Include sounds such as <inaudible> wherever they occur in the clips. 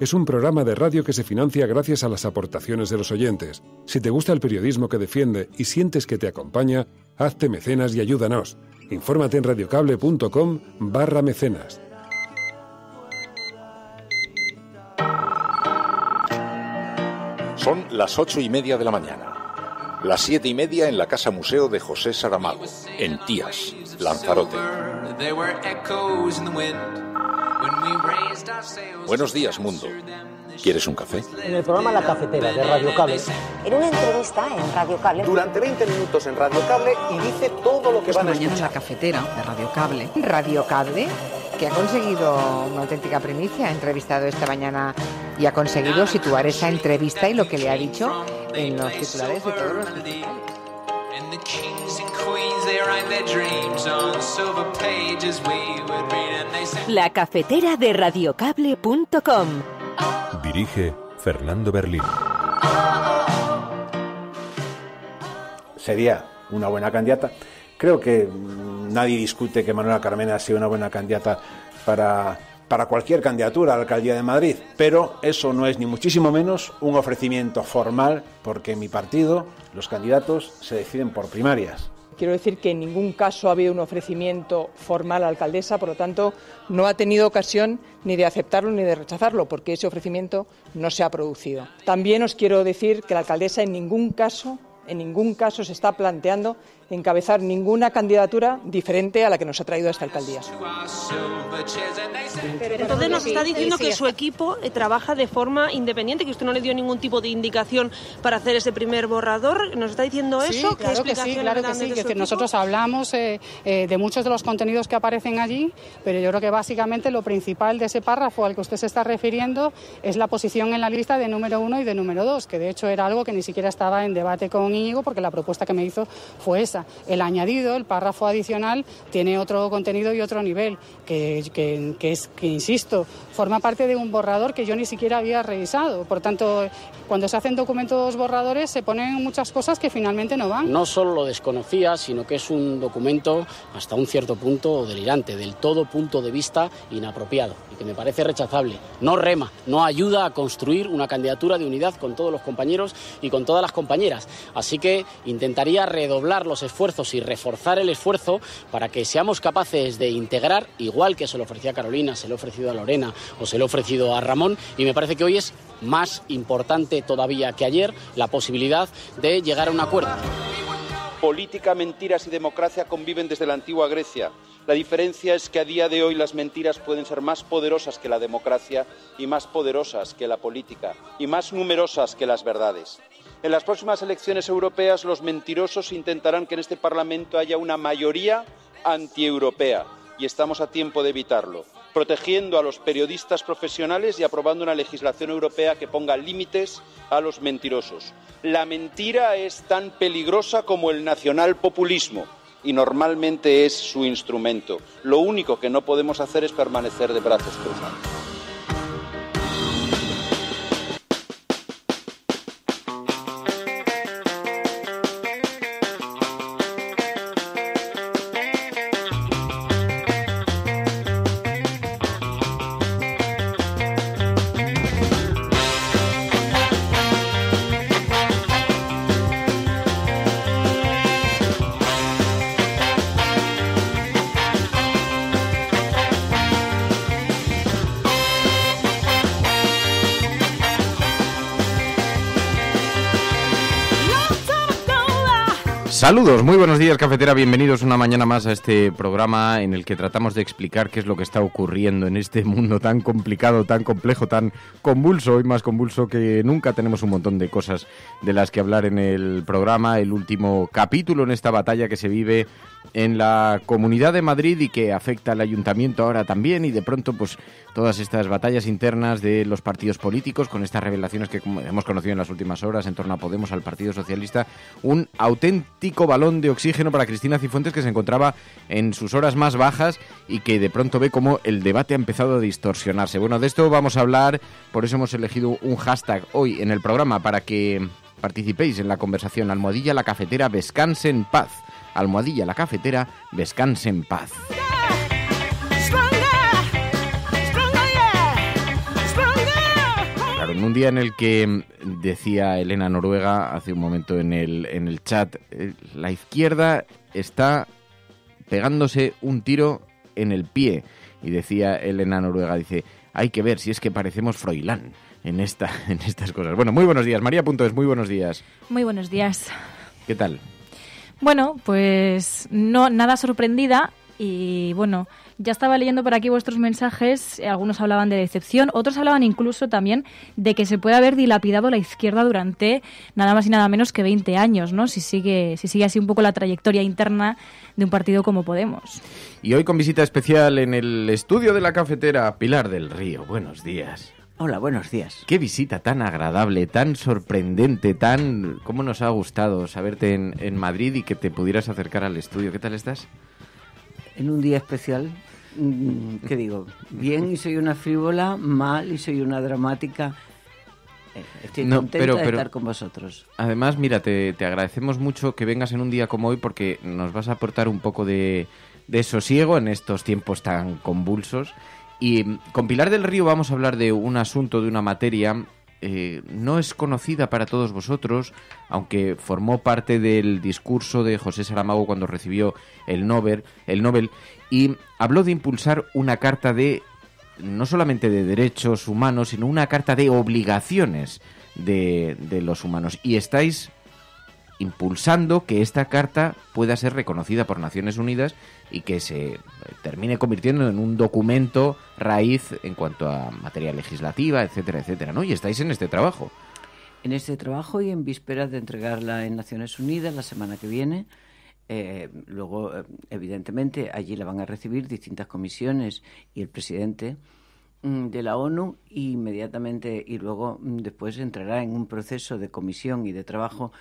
es un programa de radio que se financia gracias a las aportaciones de los oyentes. Si te gusta el periodismo que defiende y sientes que te acompaña, hazte mecenas y ayúdanos. Infórmate en radiocable.com barra mecenas. Son las ocho y media de la mañana. Las siete y media en la Casa Museo de José Saramago, en Tías, Lanzarote. Buenos días, mundo. ¿Quieres un café? En el programa La Cafetera de Radio Cable. En una entrevista en Radio Cable. Durante 20 minutos en Radio Cable y dice todo lo que van a escuchar. La Cafetera de Radio Cable. Radio Cable, que ha conseguido una auténtica primicia. Ha entrevistado esta mañana y ha conseguido situar esa entrevista y lo que le ha dicho en los titulares de todos los titulares. La cafetera de radiocable.com Dirige Fernando Berlín. Sería una buena candidata. Creo que mm, nadie discute que Manuela Carmena ha sido una buena candidata para para cualquier candidatura a la alcaldía de Madrid, pero eso no es ni muchísimo menos un ofrecimiento formal porque en mi partido los candidatos se deciden por primarias. Quiero decir que en ningún caso ha habido un ofrecimiento formal a la alcaldesa, por lo tanto, no ha tenido ocasión ni de aceptarlo ni de rechazarlo, porque ese ofrecimiento no se ha producido. También os quiero decir que la alcaldesa en ningún caso, en ningún caso se está planteando encabezar ninguna candidatura diferente a la que nos ha traído esta alcaldía. Entonces nos está diciendo que su equipo eh, trabaja de forma independiente, que usted no le dio ningún tipo de indicación para hacer ese primer borrador. ¿Nos está diciendo eso? Sí, claro que sí, claro que sí. nosotros hablamos eh, eh, de muchos de los contenidos que aparecen allí, pero yo creo que básicamente lo principal de ese párrafo al que usted se está refiriendo es la posición en la lista de número uno y de número dos, que de hecho era algo que ni siquiera estaba en debate con Íñigo porque la propuesta que me hizo fue esa el añadido, el párrafo adicional, tiene otro contenido y otro nivel, que, es, que insisto, forma parte de un borrador que yo ni siquiera había revisado. Por tanto, cuando se hacen documentos borradores se ponen muchas cosas que finalmente no van. No solo lo desconocía, sino que es un documento hasta un cierto punto delirante, del todo punto de vista inapropiado y que me parece rechazable. No rema, no ayuda a construir una candidatura de unidad con todos los compañeros y con todas las compañeras. Así que intentaría redoblar los esfuerzos y reforzar el esfuerzo para que seamos capaces de integrar, igual que se lo ofrecía Carolina, se lo he ofrecido a Lorena o se lo ha ofrecido a Ramón, y me parece que hoy es más importante todavía que ayer la posibilidad de llegar a un acuerdo. Política, mentiras y democracia conviven desde la antigua Grecia. La diferencia es que a día de hoy las mentiras pueden ser más poderosas que la democracia y más poderosas que la política y más numerosas que las verdades. En las próximas elecciones europeas los mentirosos intentarán que en este Parlamento haya una mayoría antieuropea y estamos a tiempo de evitarlo protegiendo a los periodistas profesionales y aprobando una legislación europea que ponga límites a los mentirosos. La mentira es tan peligrosa como el nacionalpopulismo y normalmente es su instrumento. Lo único que no podemos hacer es permanecer de brazos cruzados. Saludos, muy buenos días cafetera, bienvenidos una mañana más a este programa en el que tratamos de explicar qué es lo que está ocurriendo en este mundo tan complicado, tan complejo, tan convulso, y más convulso que nunca. Tenemos un montón de cosas de las que hablar en el programa, el último capítulo en esta batalla que se vive en la Comunidad de Madrid y que afecta al ayuntamiento ahora también y de pronto pues todas estas batallas internas de los partidos políticos con estas revelaciones que hemos conocido en las últimas horas en torno a Podemos al Partido Socialista, un auténtico balón de oxígeno para Cristina Cifuentes que se encontraba en sus horas más bajas y que de pronto ve cómo el debate ha empezado a distorsionarse. Bueno, de esto vamos a hablar, por eso hemos elegido un hashtag hoy en el programa para que participéis en la conversación. Almohadilla la cafetera, descanse en paz. Almohadilla la cafetera, descanse en paz. en un día en el que mm, decía Elena Noruega hace un momento en el, en el chat, eh, la izquierda está pegándose un tiro en el pie. Y decía Elena Noruega, dice, hay que ver si es que parecemos Froilán en, esta, <laughs> en estas cosas. Bueno, muy buenos días, María Puntos, muy buenos días. Muy buenos días. ¿Qué tal? Bueno, pues no nada sorprendida y bueno, ya estaba leyendo por aquí vuestros mensajes, eh, algunos hablaban de decepción, otros hablaban incluso también de que se puede haber dilapidado la izquierda durante nada más y nada menos que 20 años, ¿no? Si sigue, si sigue así un poco la trayectoria interna de un partido como Podemos. Y hoy con visita especial en el estudio de la cafetera Pilar del Río. Buenos días. Hola, buenos días. Qué visita tan agradable, tan sorprendente, tan... ¿Cómo nos ha gustado saberte en, Madrid y que te pudieras acercar al estudio? ¿Qué tal estás? en un día especial, mm, ¿qué digo, bien y soy una frívola, mal y soy una dramática. Eh, estoy no, pero, de estar con vosotros. Además, mira, te, te, agradecemos mucho que vengas en un día como hoy porque nos vas a aportar un poco de, de sosiego en estos tiempos tan convulsos. Y mm, con Pilar del Río vamos a hablar de un asunto, de una materia eh, no es conocida para todos vosotros, aunque formó parte del discurso de José Saramago cuando recibió el Nobel, el Nobel y habló de impulsar una carta de no solamente de derechos humanos, sino una carta de obligaciones de, de los humanos. Y estáis impulsando que esta carta pueda ser reconocida por Naciones Unidas y que se eh, termine convirtiendo en un documento raíz en cuanto a materia legislativa, etcétera, etcétera, ¿no? Y estáis en este trabajo. En este trabajo y en vísperas de entregarla en Naciones Unidas la semana que viene. Eh, luego, eh, evidentemente, allí la van a recibir distintas comisiones y el presidente mm, de la ONU y inmediatamente y luego mm, después entrará en un proceso de comisión y de trabajo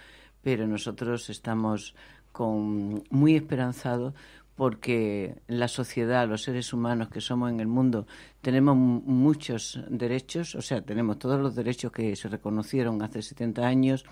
pero nosotros estamos con, muy esperanzados porque la sociedad, los seres humanos que somos en el mundo, tenemos muchos derechos, o sea, tenemos todos los derechos que se reconocieron hace 70 años,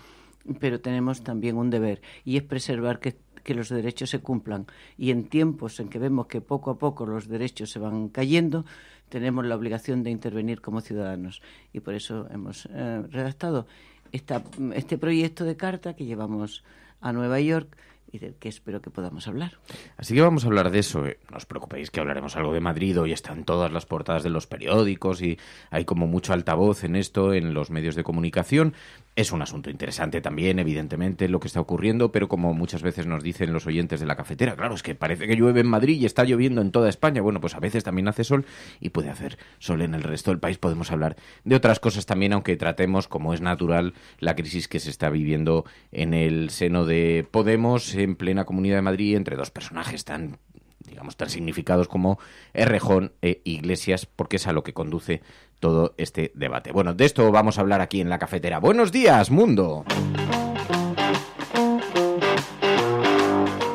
pero tenemos también un deber y es preservar que, los derechos se cumplan. Y en tiempos en que vemos que poco a poco los derechos se van cayendo, tenemos la obligación de intervenir como ciudadanos. Y por eso hemos eh, redactado este proyecto de carta que llevamos a Nueva York y del que espero que podamos hablar. Así que vamos a hablar de eso. ¿eh? No os preocupéis que hablaremos algo de Madrid. Hoy están todas las portadas de los periódicos y hay como mucho altavoz en esto en los medios de comunicación. Es un asunto interesante también, evidentemente, lo que está ocurriendo, pero como muchas veces nos dicen los oyentes de la cafetera, claro, es que parece que llueve en Madrid y está lloviendo en toda España. Bueno, pues a veces también hace sol y puede hacer sol en el resto del país. Podemos hablar de otras cosas también, aunque tratemos, como es natural, la crisis que se está viviendo en el seno de Podemos, en plena Comunidad de Madrid, entre dos personajes tan digamos, tan significados como Errejón e Iglesias, porque es a lo que conduce todo este debate. Bueno, de esto vamos a hablar aquí en la cafetera. Buenos días, mundo.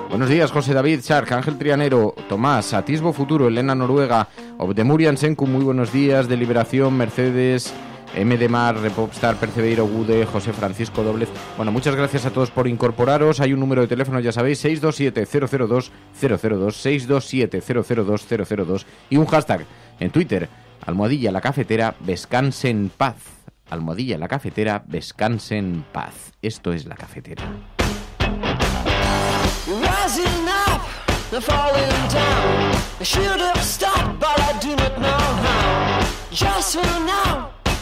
Buenos días, José David, Shark, Ángel Trianero, Tomás, Atisbo Futuro, Elena Noruega, Obdemurian Senku, muy buenos días, de Liberación, Mercedes, M de Mar, Repopstar, Percebeiro, Gude, José Francisco Doblez. Bueno, muchas gracias a todos por incorporaros. Hay un número de teléfono, ya sabéis, 627-002-002, 627-002-002 y un hashtag en Twitter, Almohadilla la cafetera, descanse en paz. Almohadilla la cafetera, descanse en paz. Esto es la cafetera.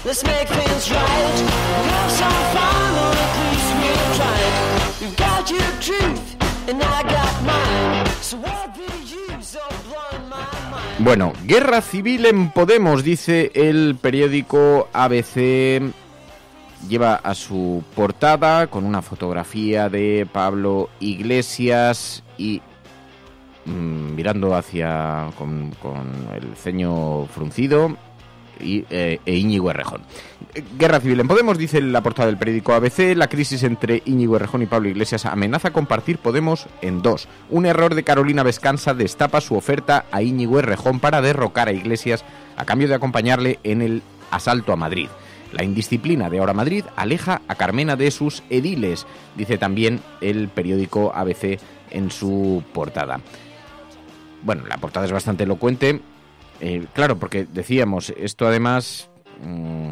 Let's make things right. Have some fun, or at least we'll try it. You got your truth, and I got mine. So what do you? Bueno, guerra civil en Podemos, dice el periódico ABC. Lleva a su portada con una fotografía de Pablo Iglesias y mm, mirando hacia con el ceño fruncido eh, e Íñigo Errejón. Guerra civil en Podemos, dice la portada del periódico ABC, la crisis entre Íñigo Errejón y Pablo Iglesias amenaza compartir Podemos en dos. Un error de Carolina Vescanza destapa su oferta a Íñigo Errejón para derrocar a Iglesias a cambio de acompañarle en el asalto a Madrid. La indisciplina de Ahora Madrid aleja a Carmena de sus ediles, dice también el periódico ABC en su portada. Bueno, la portada es bastante elocuente, eh, claro, porque decíamos, esto además mm,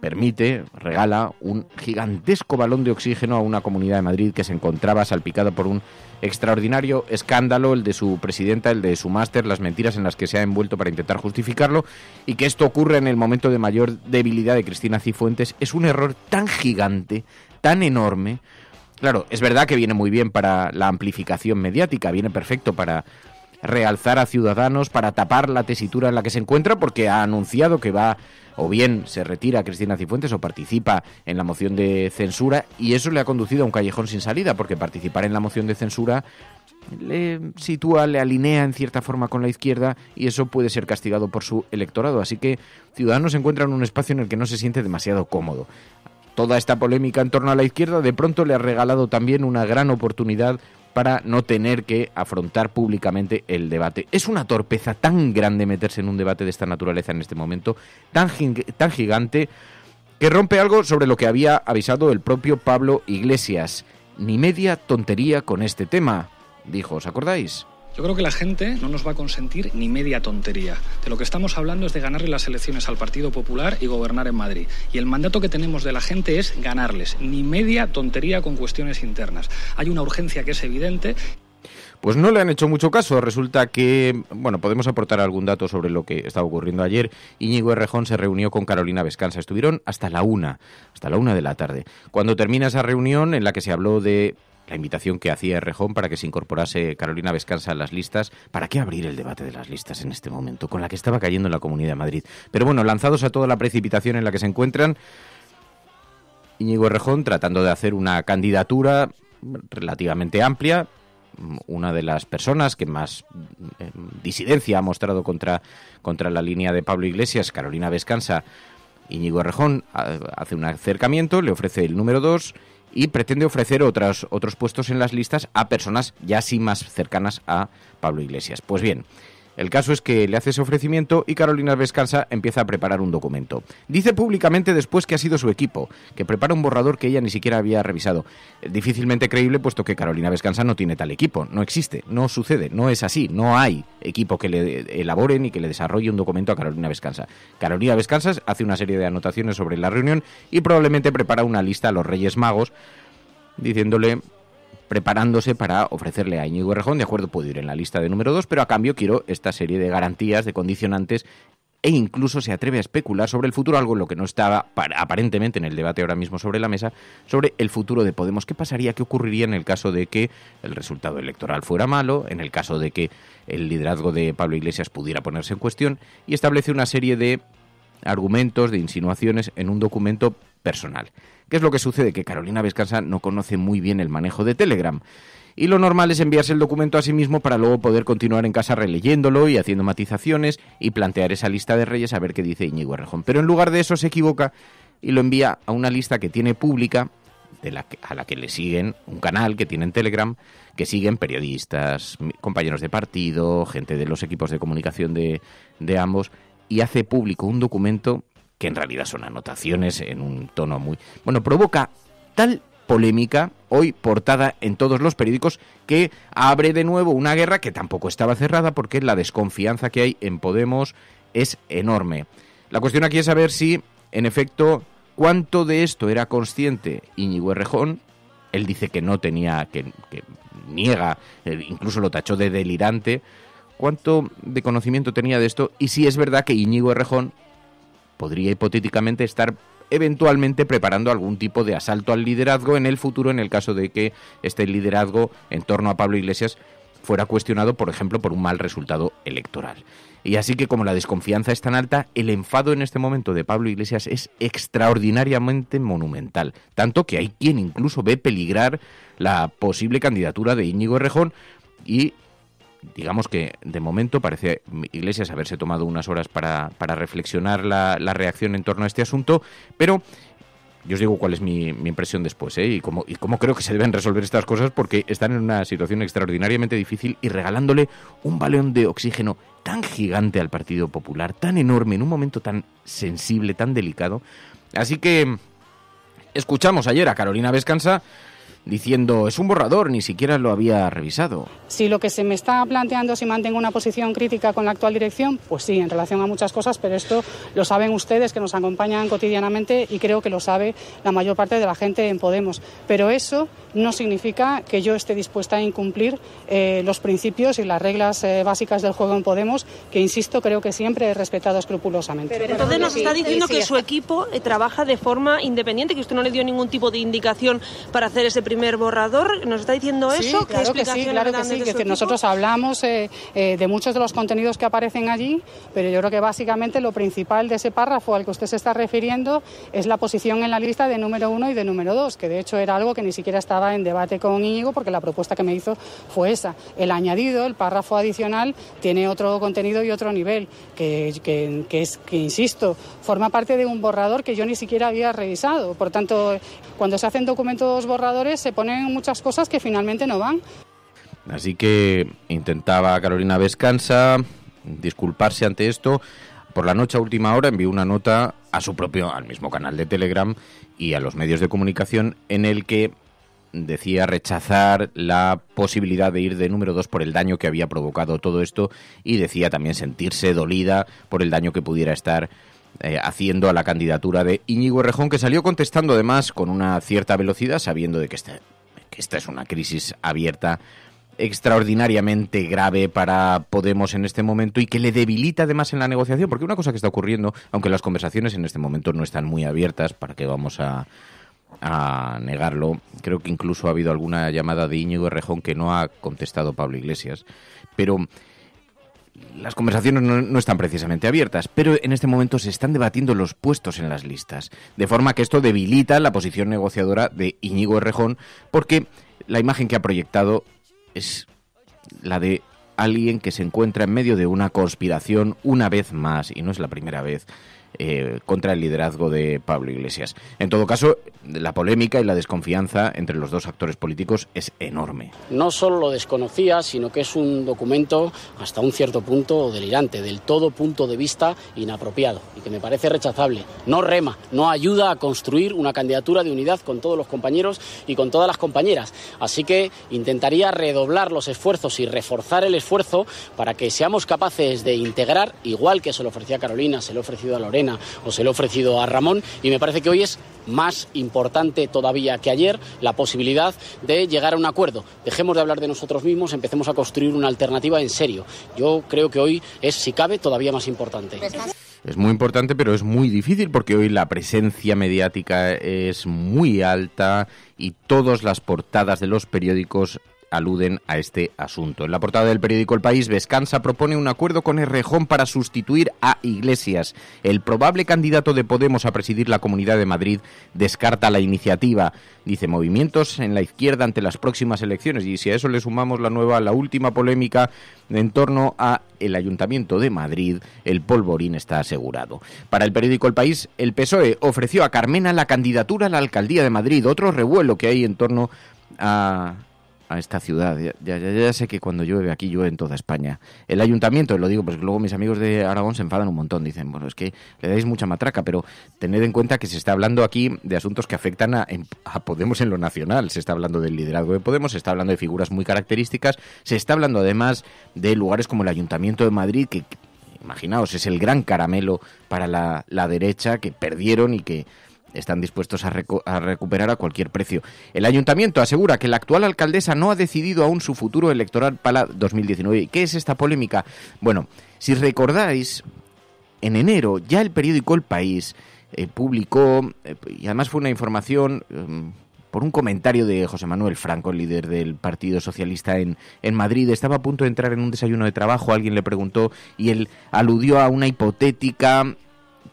permite, regala un gigantesco balón de oxígeno a una comunidad de Madrid que se encontraba salpicada por un extraordinario escándalo, el de su presidenta, el de su máster, las mentiras en las que se ha envuelto para intentar justificarlo, y que esto ocurre en el momento de mayor debilidad de Cristina Cifuentes, es un error tan gigante, tan enorme, Claro, es verdad que viene muy bien para la amplificación mediática, viene perfecto para realzar a Ciudadanos para tapar la tesitura en la que se encuentra, porque ha anunciado que va o bien se retira Cristina Cifuentes o participa en la moción de censura y eso le ha conducido a un callejón sin salida, porque participar en la moción de censura le sitúa, le alinea en cierta forma con la izquierda y eso puede ser castigado por su electorado. Así que Ciudadanos se encuentra en un espacio en el que no se siente demasiado cómodo. Toda esta polémica en torno a la izquierda de pronto le ha regalado también una gran oportunidad para no tener que afrontar públicamente el debate. Es una torpeza tan grande meterse en un debate de esta naturaleza en este momento, tan, tan gigante, que rompe algo sobre lo que había avisado el propio Pablo Iglesias. Ni media tontería con este tema, dijo, ¿os acordáis? Yo creo que la gente no nos va a consentir ni media tontería. De lo que estamos hablando es de ganarle las elecciones al Partido Popular y gobernar en Madrid. Y el mandato que tenemos de la gente es ganarles, ni media tontería con cuestiones internas. Hay una urgencia que es evidente. Pues no le han hecho mucho caso. Resulta que, bueno, podemos aportar algún dato sobre lo que estaba ocurriendo ayer. Íñigo Errejón se reunió con Carolina Vescanza. Estuvieron hasta la una, hasta la una de la tarde. Cuando termina esa reunión, en la que se habló de la invitación que hacía Rejón para que se incorporase Carolina Vescansa a las listas. ¿Para qué abrir el debate de las listas en este momento, con la que estaba cayendo en la Comunidad de Madrid? Pero bueno, lanzados a toda la precipitación en la que se encuentran, Íñigo Rejón tratando de hacer una candidatura relativamente amplia, una de las personas que más eh, disidencia ha mostrado contra, contra la línea de Pablo Iglesias, Carolina Vescansa Íñigo Rejón, hace un acercamiento, le ofrece el número 2 y pretende ofrecer otras, otros puestos en las listas a personas ya así más cercanas a Pablo Iglesias. Pues bien, el caso es que le hace ese ofrecimiento y Carolina vescansa empieza a preparar un documento. Dice públicamente después que ha sido su equipo, que prepara un borrador que ella ni siquiera había revisado. Eh, difícilmente creíble, puesto que Carolina vescansa no tiene tal equipo, no existe, no sucede, no es así, no hay equipo que le elabore ni que le desarrolle un documento a Carolina Vescanza. Carolina Vescanza hace una serie de anotaciones sobre la reunión y probablemente prepara una lista a los Reyes Magos diciéndole preparándose para ofrecerle a Íñigo Errejón, de acuerdo, puedo ir en la lista de número dos, pero a cambio quiero esta serie de garantías, de condicionantes e incluso se atreve a especular sobre el futuro, algo en lo que no estaba aparentemente en el debate ahora mismo sobre la mesa, sobre el futuro de Podemos. ¿Qué pasaría, qué ocurriría en el caso de que el resultado electoral fuera malo, en el caso de que el liderazgo de Pablo Iglesias pudiera ponerse en cuestión? Y establece una serie de argumentos, de insinuaciones en un documento personal. ¿Qué es lo que sucede? Que Carolina Vescansa no conoce muy bien el manejo de Telegram y lo normal es enviarse el documento a sí mismo para luego poder continuar en casa releyéndolo y haciendo matizaciones y plantear esa lista de reyes a ver qué dice Iñigo Errejón. Pero en lugar de eso se equivoca y lo envía a una lista que tiene pública, a la que le siguen un canal que tiene en Telegram, que siguen periodistas, compañeros de partido, gente de los equipos de comunicación de, de ambos, y hace público un documento que en realidad son anotaciones en un tono muy... Bueno, provoca tal polémica, hoy portada en todos los periódicos, que abre de nuevo una guerra que tampoco estaba cerrada porque la desconfianza que hay en Podemos es enorme. La cuestión aquí es saber si, en efecto, cuánto de esto era consciente Íñigo Errejón. Él dice que no tenía, que, niega, eh, incluso lo tachó de delirante. ¿Cuánto de conocimiento tenía de esto? Y si es verdad que Íñigo Errejón podría hipotéticamente estar eventualmente preparando algún tipo de asalto al liderazgo en el futuro en el caso de que este liderazgo en torno a Pablo Iglesias fuera cuestionado, por ejemplo, por un mal resultado electoral. Y así que como la desconfianza es tan alta, el enfado en este momento de Pablo Iglesias es extraordinariamente monumental, tanto que hay quien incluso ve peligrar la posible candidatura de Íñigo Rejón y digamos que de momento parece mm, Iglesias haberse tomado unas horas para, para reflexionar la, la, reacción en torno a este asunto, pero yo os digo cuál es mi, impresión después ¿eh? y, cómo, y cómo creo que se deben resolver estas cosas porque están en una situación extraordinariamente difícil y regalándole un balón de oxígeno tan gigante al Partido Popular, tan enorme, en un momento tan sensible, tan delicado. Así que escuchamos ayer a Carolina Vescansa diciendo es un borrador, ni siquiera lo había revisado. Si lo que se me está planteando si mantengo una posición crítica con la actual dirección, pues sí, en relación a muchas cosas, pero esto lo saben ustedes que nos acompañan cotidianamente y creo que lo sabe la mayor parte de la gente en Podemos. Pero eso no significa que yo esté dispuesta a incumplir eh, los principios y las reglas eh, básicas del juego en Podemos, que insisto, creo que siempre he respetado escrupulosamente. entonces nos está diciendo que su equipo eh, trabaja de forma independiente, que usted no le dio ningún tipo de indicación para hacer ese primer primer borrador. ¿Nos está diciendo eso? que sí, claro que sí. nosotros hablamos eh, eh, de muchos de los contenidos que aparecen allí, pero yo creo que básicamente lo principal de ese párrafo al que usted se está refiriendo es la posición en la lista de número uno y de número dos, que de hecho era algo que ni siquiera estaba en debate con Íñigo porque la propuesta que me hizo fue esa. El añadido, el párrafo adicional, tiene otro contenido y otro nivel, que es, que insisto, forma parte de un borrador que yo ni siquiera había revisado. Por tanto, cuando se hacen documentos borradores, se ponen muchas cosas que finalmente no van. Así que intentaba Carolina descansa disculparse ante esto. Por la noche a última hora envió una nota a su propio, al mismo canal de Telegram y a los medios de comunicación en el que decía rechazar la posibilidad de ir de número dos por el daño que había provocado todo esto y decía también sentirse dolida por el daño que pudiera estar eh, haciendo a la candidatura de Íñigo Rejón, que salió contestando además con una cierta velocidad, sabiendo de que, que esta es una crisis abierta extraordinariamente grave para Podemos en este momento y que le debilita además en la negociación, porque una cosa que está ocurriendo, aunque las conversaciones en este momento no están muy abiertas, para que vamos a, negarlo, creo que incluso ha habido alguna llamada de Íñigo Rejón que no ha contestado Pablo Iglesias, pero las conversaciones no, están precisamente abiertas, pero en este momento se están debatiendo los puestos en las listas, de forma que esto debilita la posición negociadora de Iñigo Errejón, porque la imagen que ha proyectado es la de alguien que se encuentra en medio de una conspiración una vez más, y no es la primera vez, eh, contra el liderazgo de Pablo Iglesias. En todo caso, la polémica y la desconfianza entre los dos actores políticos es enorme. No solo lo desconocía, sino que es un documento hasta un cierto punto delirante, del todo punto de vista inapropiado y que me parece rechazable. No rema, no ayuda a construir una candidatura de unidad con todos los compañeros y con todas las compañeras. Así que intentaría redoblar los esfuerzos y reforzar el esfuerzo para que seamos capaces de integrar, igual que se lo ofrecía Carolina, se lo he ofrecido a Lorena, os o se lo he ofrecido a Ramón y me parece que hoy es más importante todavía que ayer la posibilidad de llegar a un acuerdo. Dejemos de hablar de nosotros mismos, empecemos a construir una alternativa en serio. Yo creo que hoy es, si cabe, todavía más importante. Es muy importante, pero es muy difícil porque hoy la presencia mediática es muy alta y todas las portadas de los periódicos aluden a este asunto. En la portada del periódico El País, Vescanza propone un acuerdo con Errejón para sustituir a Iglesias. El probable candidato de Podemos a presidir la Comunidad de Madrid descarta la iniciativa. Dice movimientos en la izquierda ante las próximas elecciones. Y si a eso le sumamos la nueva, la última polémica en torno a el Ayuntamiento de Madrid, el polvorín está asegurado. Para el periódico El País, el PSOE ofreció a Carmena la candidatura a la alcaldía de Madrid. Otro revuelo que hay en torno a esta ciudad. Ya, sé que cuando llueve aquí llueve en toda España. El ayuntamiento, lo digo, porque luego mis amigos de Aragón se enfadan un montón. Dicen, bueno, es que le dais mucha matraca, pero tened en cuenta que se está hablando aquí de asuntos que afectan a, Podemos en lo nacional. Se está hablando del liderazgo de Podemos, se está hablando de figuras muy características, se está hablando además de lugares como el Ayuntamiento de Madrid, que imaginaos, es el gran caramelo para la derecha, que perdieron y que están dispuestos a, recuperar a cualquier precio. El ayuntamiento asegura que la actual alcaldesa no ha decidido aún su futuro electoral para 2019. qué es esta polémica? Bueno, si recordáis, en enero ya el periódico El País eh, publicó, eh, y además fue una información mm, por un comentario de José Manuel Franco, el líder del Partido Socialista en, en Madrid. Estaba a punto de entrar en un desayuno de trabajo, alguien le preguntó y él aludió a una hipotética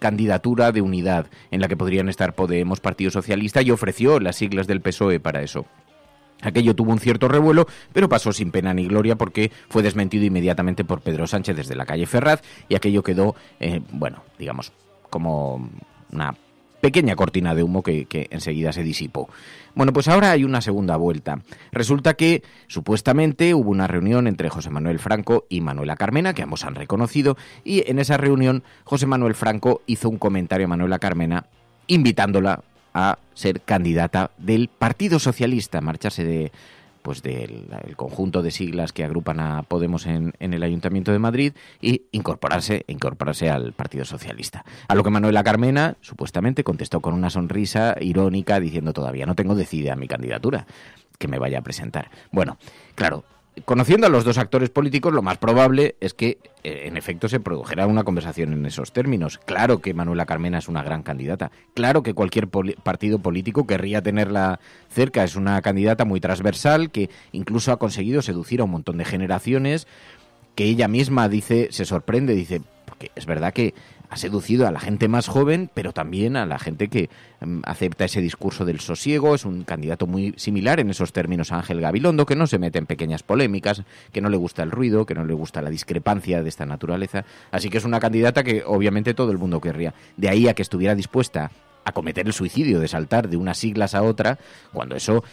candidatura de unidad en la que podrían estar Podemos, Partido Socialista y ofreció las siglas del PSOE para eso. Aquello tuvo un cierto revuelo, pero pasó sin pena ni gloria porque fue desmentido inmediatamente por Pedro Sánchez desde la calle Ferraz y aquello quedó, eh, bueno, digamos, como una pequeña cortina de humo que, enseguida se disipó. Bueno, pues ahora hay una segunda vuelta. Resulta que supuestamente hubo una reunión entre José Manuel Franco y Manuela Carmena, que ambos han reconocido, y en esa reunión José Manuel Franco hizo un comentario a Manuela Carmena invitándola a ser candidata del Partido Socialista, a marcharse de, pues del conjunto de siglas que agrupan a Podemos en, el Ayuntamiento de Madrid y incorporarse, incorporarse al Partido Socialista. A lo que Manuela Carmena supuestamente contestó con una sonrisa irónica diciendo todavía no tengo decidida mi candidatura que me vaya a presentar. Bueno, claro, conociendo a los dos actores políticos, lo más probable es que, eh, en efecto, se produjera una conversación en esos términos. Claro que Manuela Carmena es una gran candidata. Claro que cualquier partido político querría tenerla cerca. Es una candidata muy transversal que incluso ha conseguido seducir a un montón de generaciones que ella misma dice, se sorprende, dice, porque es verdad que ha seducido a la gente más joven, pero también a la gente que mm, acepta ese discurso del sosiego. Es un candidato muy similar en esos términos a Ángel Gabilondo, que no se mete en pequeñas polémicas, que no le gusta el ruido, que no le gusta la discrepancia de esta naturaleza. Así que es una candidata que obviamente todo el mundo querría. De ahí a que estuviera dispuesta a cometer el suicidio de saltar de unas siglas a otra, cuando eso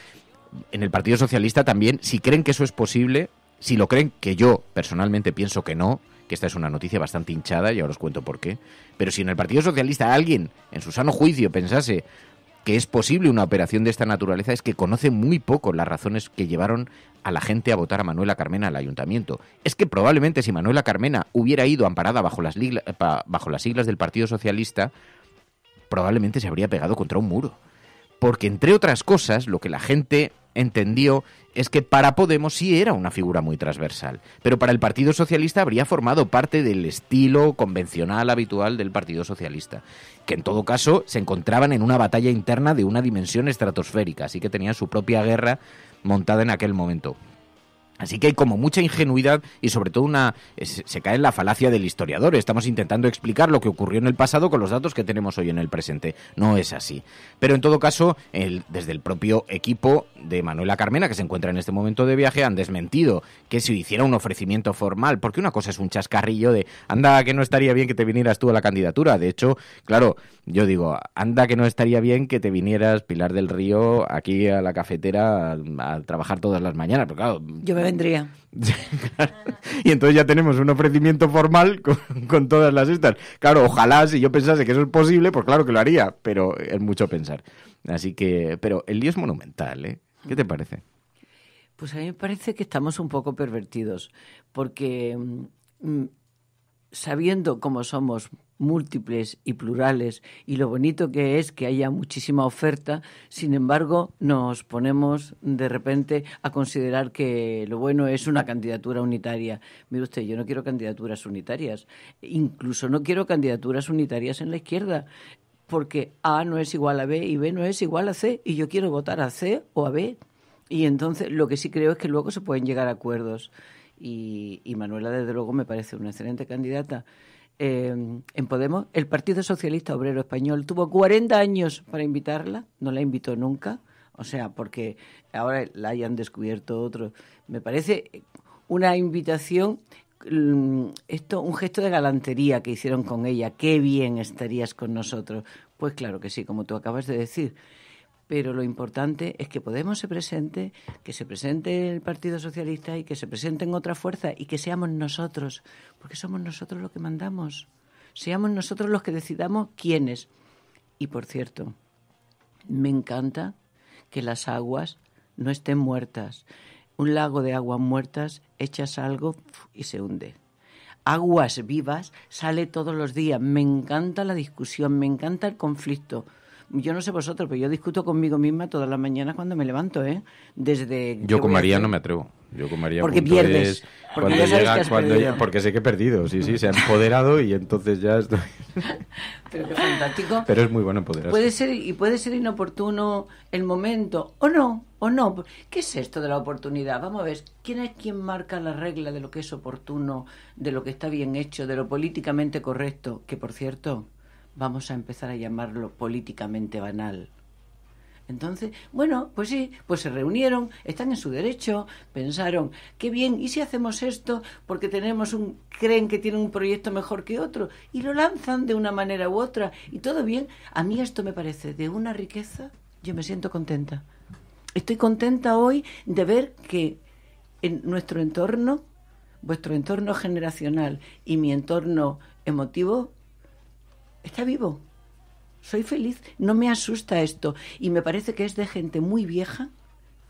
en el Partido Socialista también, si creen que eso es posible, si lo creen, que yo personalmente pienso que no, que esta es una noticia bastante hinchada, y ahora os cuento por qué, pero si en el Partido Socialista alguien, en su sano juicio, pensase que es posible una operación de esta naturaleza es que conoce muy poco las razones que llevaron a la gente a votar a Manuela Carmena al ayuntamiento. Es que probablemente si Manuela Carmena hubiera ido amparada bajo las, eh, bajo las siglas del Partido Socialista, probablemente se habría pegado contra un muro. Porque entre otras cosas, lo que la gente entendió es que para Podemos sí era una figura muy transversal, pero para el Partido Socialista habría formado parte del estilo convencional habitual del Partido Socialista, que en todo caso se encontraban en una batalla interna de una dimensión estratosférica, así que tenían su propia guerra montada en aquel momento. Así que hay como mucha ingenuidad y sobre todo una se cae en la falacia del historiador. Estamos intentando explicar lo que ocurrió en el pasado con los datos que tenemos hoy en el presente. No es así. Pero en todo caso, el, desde el propio equipo de Manuela Carmena, que se encuentra en este momento de viaje, han desmentido que se hiciera un ofrecimiento formal, porque una cosa es un chascarrillo de anda que no estaría bien que te vinieras tú a la candidatura. De hecho, claro, yo digo, anda que no estaría bien que te vinieras Pilar del Río aquí a la cafetera a, trabajar todas las mañanas. porque claro, vendría. <laughs> y entonces ya tenemos un ofrecimiento formal con, todas las estas. Claro, ojalá si yo pensase que eso es posible, pues claro que lo haría, pero es mucho pensar. Así que, pero el lío es monumental, ¿eh? ¿Qué te parece? Pues a mí me parece que estamos un poco pervertidos, porque mm, sabiendo cómo somos múltiples y plurales y lo bonito que es que haya muchísima oferta, sin embargo nos ponemos de repente a considerar que lo bueno es una candidatura unitaria. Mire usted, yo no quiero candidaturas unitarias, incluso no quiero candidaturas unitarias en la izquierda porque A no es igual a B y B no es igual a C y yo quiero votar a C o a B. Y entonces lo que sí creo es que luego se pueden llegar a acuerdos y, Manuela, desde luego, me parece una excelente candidata. Em, en Podemos, el Partido Socialista Obrero Español tuvo 40 años para invitarla, no la invitó nunca, o sea, porque ahora la hayan descubierto otros. Me parece una invitación, mm, esto, un gesto de galantería que hicieron con ella, qué bien estarías con nosotros. Pues claro que sí, como tú acabas de decir, pero lo importante es que Podemos se presente, que se presente el Partido Socialista y que se presenten otra fuerza y que seamos nosotros, porque somos nosotros los que mandamos. Seamos nosotros los que decidamos quiénes. Y por cierto, me encanta que las aguas no estén muertas. Un lago de aguas muertas, echas algo y se hunde aguas vivas sale todos los días. Me encanta la discusión, me encanta el conflicto, yo no sé vosotros, pero yo discuto conmigo misma todas las mañanas cuando me levanto, ¿eh? Desde... Yo con María no me atrevo. Yo con María porque pierdes. porque cuando cuando porque sé que he perdido, sí, sí, se ha empoderado y entonces ya estoy. <laughs> Pero qué fantástico. Pero es muy bueno empoderarse. Puede ser y puede ser inoportuno el momento o no, o no. ¿Qué es esto de la oportunidad? Vamos a ver, ¿quién es quien marca la regla de lo que es oportuno, de lo que está bien hecho, de lo políticamente correcto? Que por cierto, vamos a empezar a llamarlo políticamente banal. Entonces, bueno, pues sí, pues se reunieron, están en su derecho, pensaron, qué bien, ¿y si hacemos esto porque tenemos un creen que tienen un proyecto mejor que otro y lo lanzan de una manera u otra y todo bien? A mí esto me parece de una riqueza, yo me siento contenta. Estoy contenta hoy de ver que en nuestro entorno, vuestro entorno generacional y mi entorno emotivo está vivo. Soy feliz, no me asusta esto. Y me parece que es de gente muy vieja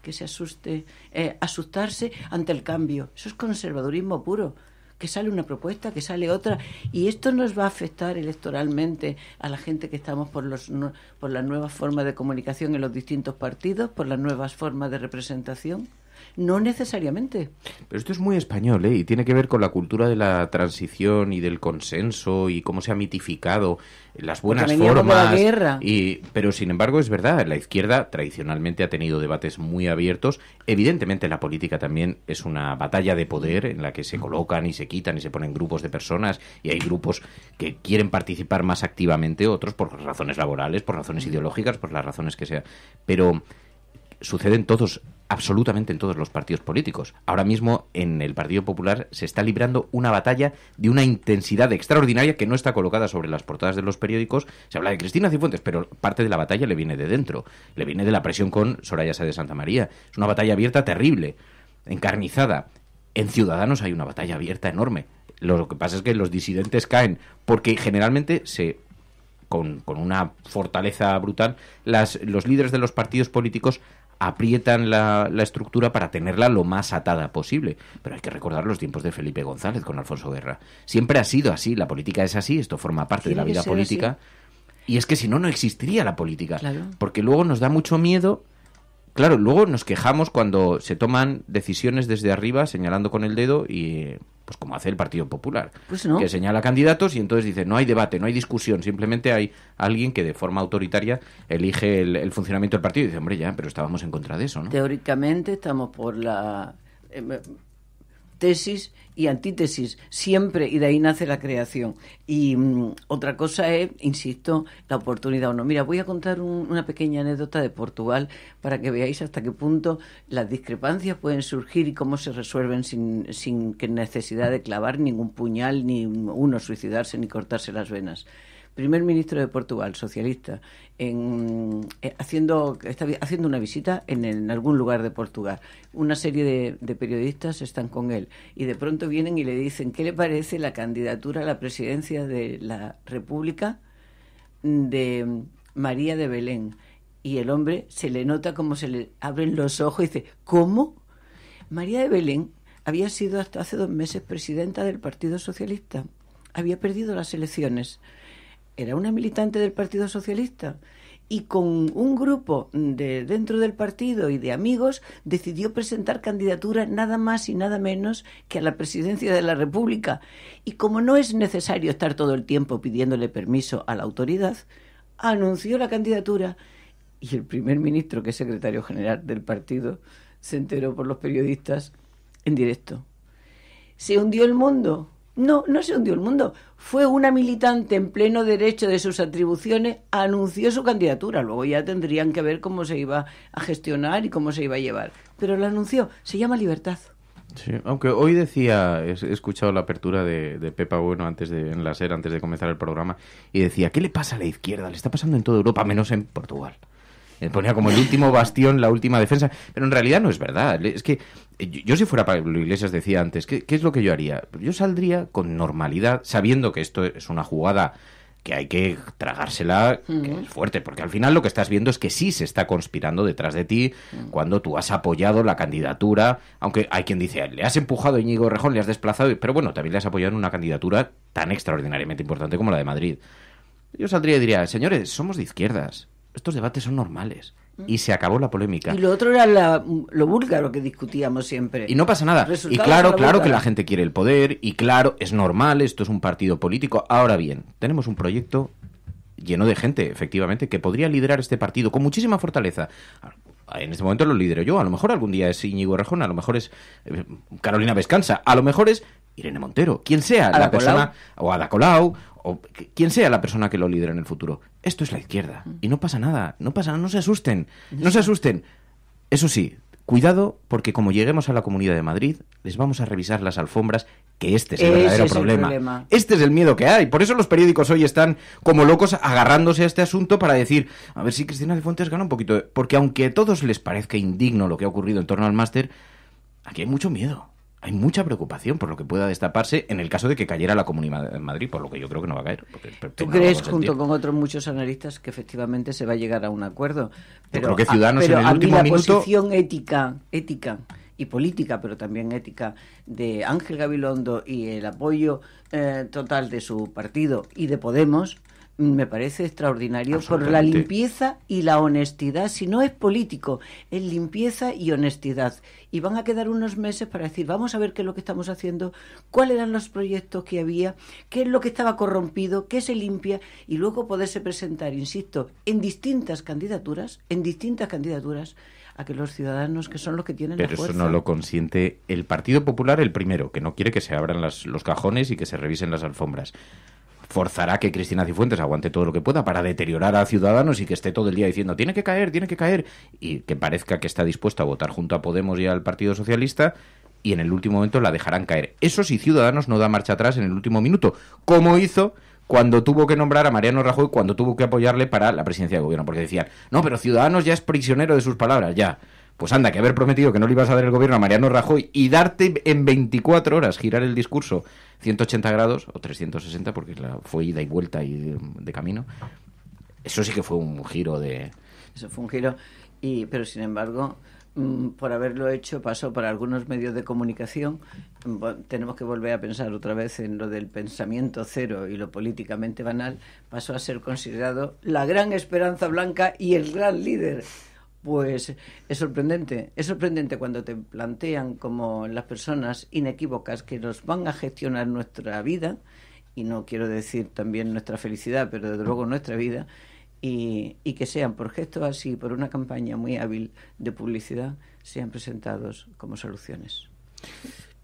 que se asuste, eh, asustarse ante el cambio. Eso es conservadurismo puro que sale una propuesta, que sale otra, y esto nos va a afectar electoralmente a la gente que estamos por, los, por las nuevas formas de comunicación en los distintos partidos, por las nuevas formas de representación. No necesariamente. Pero esto es muy español, ¿eh? Y tiene que ver con la cultura de la transición y del consenso y cómo se ha mitificado las buenas formas. La guerra. Y, pero sin embargo es verdad, la izquierda tradicionalmente ha tenido debates muy abiertos. Evidentemente la política también es una batalla de poder en la que se colocan y se quitan y se ponen grupos de personas y hay grupos que quieren participar más activamente, otros por razones laborales, por razones mm. ideológicas, por las razones que sea. Pero suceden todos absolutamente en todos los partidos políticos. Ahora mismo en el Partido Popular se está librando una batalla de una intensidad extraordinaria que no está colocada sobre las portadas de los periódicos. Se habla de Cristina Cifuentes, pero parte de la batalla le viene de dentro, le viene de la presión con Soraya Sáez de Santa María. Es una batalla abierta terrible, encarnizada. En Ciudadanos hay una batalla abierta enorme. Lo que pasa es que los disidentes caen porque generalmente se con, una fortaleza brutal, las, los líderes de los partidos políticos aprietan la, la, estructura para tenerla lo más atada posible. Pero hay que recordar los tiempos de Felipe González con Alfonso Guerra. Siempre ha sido así, la política es así, esto forma parte de la vida política. Y es que si no, no existiría la política. Porque luego nos da mucho miedo Claro, luego nos quejamos cuando se toman decisiones desde arriba, señalando con el dedo y pues como hace el Partido Popular, pues que señala candidatos y entonces dice no hay debate, no hay discusión, simplemente hay alguien que de forma autoritaria elige el, funcionamiento del partido y dice hombre ya, pero estábamos en contra de eso, ¿no? Teóricamente estamos por la eh, tesis y antítesis siempre y de ahí nace la creación. Y mm, otra cosa es, insisto, la oportunidad o no. Mira, voy a contar una pequeña anécdota de Portugal para que veáis hasta qué punto las discrepancias pueden surgir y cómo se resuelven sin, sin que necesidad de clavar ningún puñal, ni uno suicidarse, ni cortarse las venas primer ministro de Portugal, socialista, en, eh, haciendo, haciendo una visita en, algún lugar de Portugal. Una serie de, de, periodistas están con él y de pronto vienen y le dicen, ¿qué le parece la candidatura a la presidencia de la República de María de Belén? Y el hombre se le nota como se le abren los ojos y dice, ¿cómo? María de Belén había sido hasta hace dos meses presidenta del Partido Socialista. Había perdido las elecciones era una militante del Partido Socialista y con un grupo de dentro del partido y de amigos decidió presentar candidatura nada más y nada menos que a la presidencia de la República. Y como no es necesario estar todo el tiempo pidiéndole permiso a la autoridad, anunció la candidatura y el primer ministro, que es secretario general del partido, se enteró por los periodistas en directo. Se hundió el mundo no, no se hundió el mundo. Fue una militante en pleno derecho de sus atribuciones, anunció su candidatura. Luego ya tendrían que ver cómo se iba a gestionar y cómo se iba a llevar. Pero la anunció. Se llama Libertad. Sí, aunque hoy decía, he escuchado la apertura de, de Pepa Bueno antes de, en la SER, antes de comenzar el programa, y decía, ¿qué le pasa a la izquierda? Le está pasando en toda Europa, menos en Portugal. Eh, ponía como el último bastión, la última defensa, pero en realidad no es verdad. Es que eh, yo, si fuera Pablo Iglesias decía antes, ¿qué, es lo que yo haría? Yo saldría con normalidad, sabiendo que esto es una jugada que hay que tragársela, que mm. es fuerte, porque al final lo que estás viendo es que sí se está conspirando detrás de ti mm. cuando tú has apoyado la candidatura, aunque hay quien dice, le has empujado a Íñigo Rejón, le has desplazado, pero bueno, también le has apoyado en una candidatura tan extraordinariamente importante como la de Madrid. Yo saldría y diría, señores, somos de izquierdas, estos debates son normales. Mm. Y se acabó la polémica. Y lo otro era la, lo búlgaro que discutíamos siempre. Y no pasa nada. y claro, claro que la gente quiere el poder, y claro, es normal, esto es un partido político. Ahora bien, tenemos un proyecto lleno de gente, efectivamente, que podría liderar este partido con muchísima fortaleza. En este momento lo lidero yo, a lo mejor algún día es Íñigo Rejón, a lo mejor es eh, Carolina Vescanza, a lo mejor es Irene Montero, quien sea, la, persona, o Ada Colau, o quien sea la persona que lo lidere en el futuro, esto es la izquierda. Mm. Y no pasa nada, no pasa no se asusten, no se asusten. Eso sí, cuidado porque como lleguemos a la Comunidad de Madrid, les vamos a revisar las alfombras, que este es el verdadero problema. problema. Este es el miedo que hay. Por eso los periódicos hoy están como locos agarrándose a este asunto para decir, a ver si Cristina de Fuentes gana un poquito. Porque aunque a todos les parezca indigno lo que ha ocurrido en torno al máster, aquí hay mucho miedo hay mucha preocupación por lo que pueda destaparse en el caso de que cayera la Comunidad de Madrid, por lo que yo creo que no va a caer. ¿Tú crees, junto con otros muchos analistas, que efectivamente se va a llegar a un acuerdo? Pero, que Ciudadanos en el la posición ética, ética y política, pero también ética, de Ángel Gabilondo y el apoyo eh, total de su partido y de Podemos me parece extraordinario por la limpieza y la honestidad. Si no es político, es limpieza y honestidad. Y van a quedar unos meses para decir, vamos a ver qué es lo que estamos haciendo, cuáles eran los proyectos que había, qué es lo que estaba corrompido, qué se limpia, y luego poderse presentar, insisto, en distintas candidaturas, en distintas candidaturas, a que los ciudadanos que son los que tienen Pero eso no lo consiente el Partido Popular el primero, que no quiere que se abran los cajones y que se revisen las alfombras forzará que Cristina Cifuentes aguante todo lo que pueda para deteriorar a Ciudadanos y que esté todo el día diciendo tiene que caer, tiene que caer, y que parezca que está dispuesta a votar junto a Podemos y al Partido Socialista, y en el último momento la dejarán caer. Eso si Ciudadanos no da marcha atrás en el último minuto, como hizo cuando tuvo que nombrar a Mariano Rajoy, cuando tuvo que apoyarle para la presidencia de gobierno, porque decían, no, pero Ciudadanos ya es prisionero de sus palabras, ya. Pues anda, que haber prometido que no le ibas a dar el gobierno a Mariano Rajoy y darte en 24 horas girar el discurso 180 grados o 360 porque la, fue ida y vuelta y de, camino. Eso sí que fue un giro de... Eso fue un giro, y, pero sin embargo, mm, por haberlo hecho pasó para algunos medios de comunicación. Mm, tenemos que volver a pensar otra vez en lo del pensamiento cero y lo políticamente banal. Pasó a ser considerado la gran esperanza blanca y el gran líder pues es sorprendente. Es sorprendente cuando te plantean como las personas inequívocas que nos van a gestionar nuestra vida, y no quiero decir también nuestra felicidad, pero desde luego nuestra vida, y, y que sean por gestos así, por una campaña muy hábil de publicidad, sean presentados como soluciones.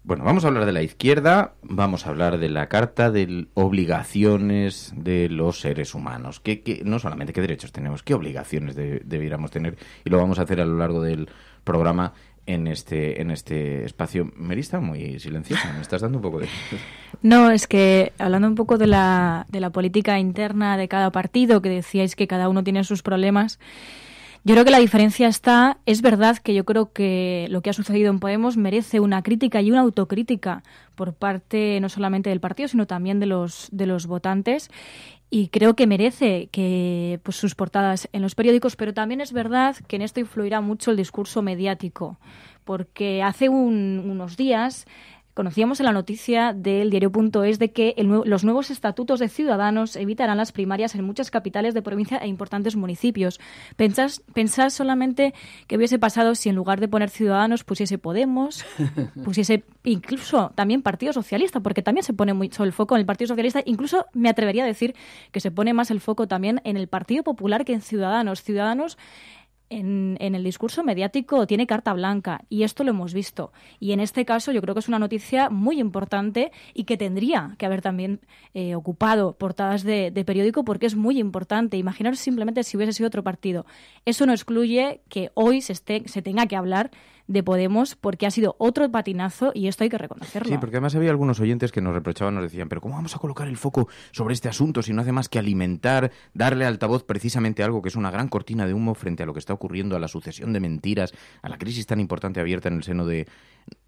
Bueno, vamos a hablar de la izquierda, vamos a hablar de la Carta de Obligaciones de los Seres Humanos. Que, no solamente qué derechos tenemos, qué obligaciones debiéramos tener. Y lo vamos a hacer a lo largo del programa en este, en este espacio. Meri muy silenciosa, me estás dando un poco de... <laughs> No, es que hablando un poco de la, de la política interna de cada partido, que decíais que cada uno tiene sus problemas... Yo creo que la diferencia está, es verdad que yo creo que lo que ha sucedido en Podemos merece una crítica y una autocrítica por parte no solamente del partido, sino también de los, de los votantes y creo que merece que pues, sus portadas en los periódicos, pero también es verdad que en esto influirá mucho el discurso mediático, porque hace unos días Conocíamos en la noticia del diario.es de que los nuevos estatutos de ciudadanos evitarán las primarias en muchas capitales de provincia e importantes municipios. Pensás, pensar solamente que hubiese pasado si en lugar de poner ciudadanos pusiese Podemos, <laughs> pusiese incluso también Partido Socialista, porque también se pone mucho el foco en el Partido Socialista. Incluso me atrevería a decir que se pone más el foco también en el Partido Popular que en Ciudadanos. Ciudadanos en, el discurso mediático tiene carta blanca y esto lo hemos visto. Y en este caso yo creo que es una noticia muy importante y que tendría que haber también eh, ocupado portadas de, periódico porque es muy importante. Imaginaros simplemente si hubiese sido otro partido. Eso no excluye que hoy se, esté, se tenga que hablar de Podemos porque ha sido otro patinazo y esto hay que reconocerlo. Sí, porque además había algunos oyentes que nos reprochaban, nos decían, pero ¿cómo vamos a colocar el foco sobre este asunto si no hace más que alimentar, darle altavoz precisamente algo que es una gran cortina de humo frente a lo que está ocurriendo, a la sucesión de mentiras, a la crisis tan importante abierta en el seno de,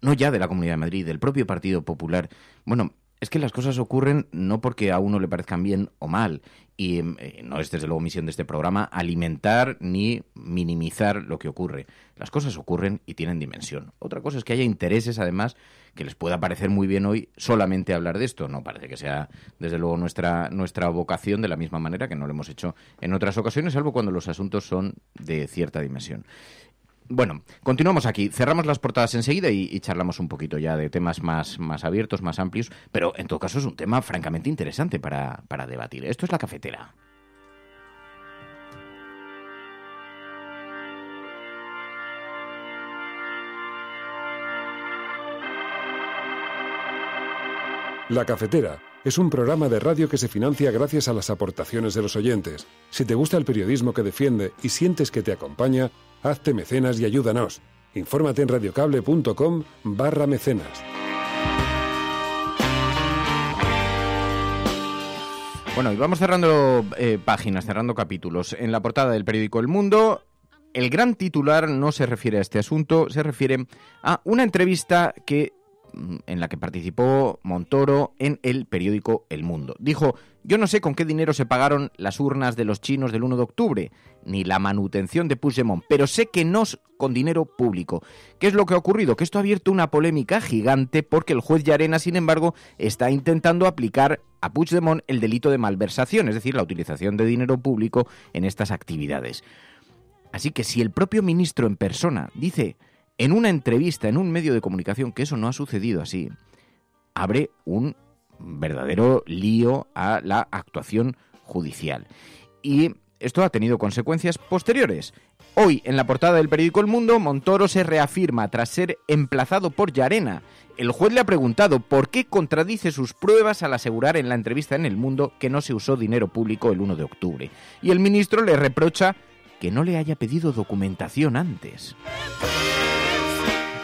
no ya de la Comunidad de Madrid, del propio Partido Popular? Bueno, es que las cosas ocurren no porque a uno le parezcan bien o mal, y eh, no es desde luego misión de este programa alimentar ni minimizar lo que ocurre. Las cosas ocurren y tienen dimensión. Otra cosa es que haya intereses, además, que les pueda parecer muy bien hoy solamente hablar de esto. No parece que sea, desde luego, nuestra, nuestra vocación de la misma manera que no lo hemos hecho en otras ocasiones, salvo cuando los asuntos son de cierta dimensión. Bueno, continuamos aquí. Cerramos las portadas enseguida y, charlamos un poquito ya de temas más, abiertos, más amplios, pero en todo caso es un tema francamente interesante para, para debatir. Esto es la cafetera. La cafetera es un programa de radio que se financia gracias a las aportaciones de los oyentes. Si te gusta el periodismo que defiende y sientes que te acompaña, hazte mecenas y ayúdanos. Infórmate en radiocable.com barra mecenas. Bueno, y vamos cerrando eh, páginas, cerrando capítulos. En la portada del periódico El Mundo, el gran titular no se refiere a este asunto, se refiere a una entrevista que en la que participó Montoro en el periódico El Mundo. Dijo, yo no sé con qué dinero se pagaron las urnas de los chinos del 1 de octubre, ni la manutención de Puigdemont, pero sé que no con dinero público. ¿Qué es lo que ha ocurrido? Que esto ha abierto una polémica gigante porque el juez arena sin embargo, está intentando aplicar a Puigdemont el delito de malversación, es decir, la utilización de dinero público en estas actividades. Así que si el propio ministro en persona dice en una entrevista en un medio de comunicación, que eso no ha sucedido así, abre un verdadero lío a la actuación judicial. Y esto ha tenido consecuencias posteriores. Hoy, en la portada del periódico El Mundo, Montoro se reafirma tras ser emplazado por Yarena. El juez le ha preguntado por qué contradice sus pruebas al asegurar en la entrevista en El Mundo que no se usó dinero público el 1 de octubre. Y el ministro le reprocha que no le haya pedido documentación antes.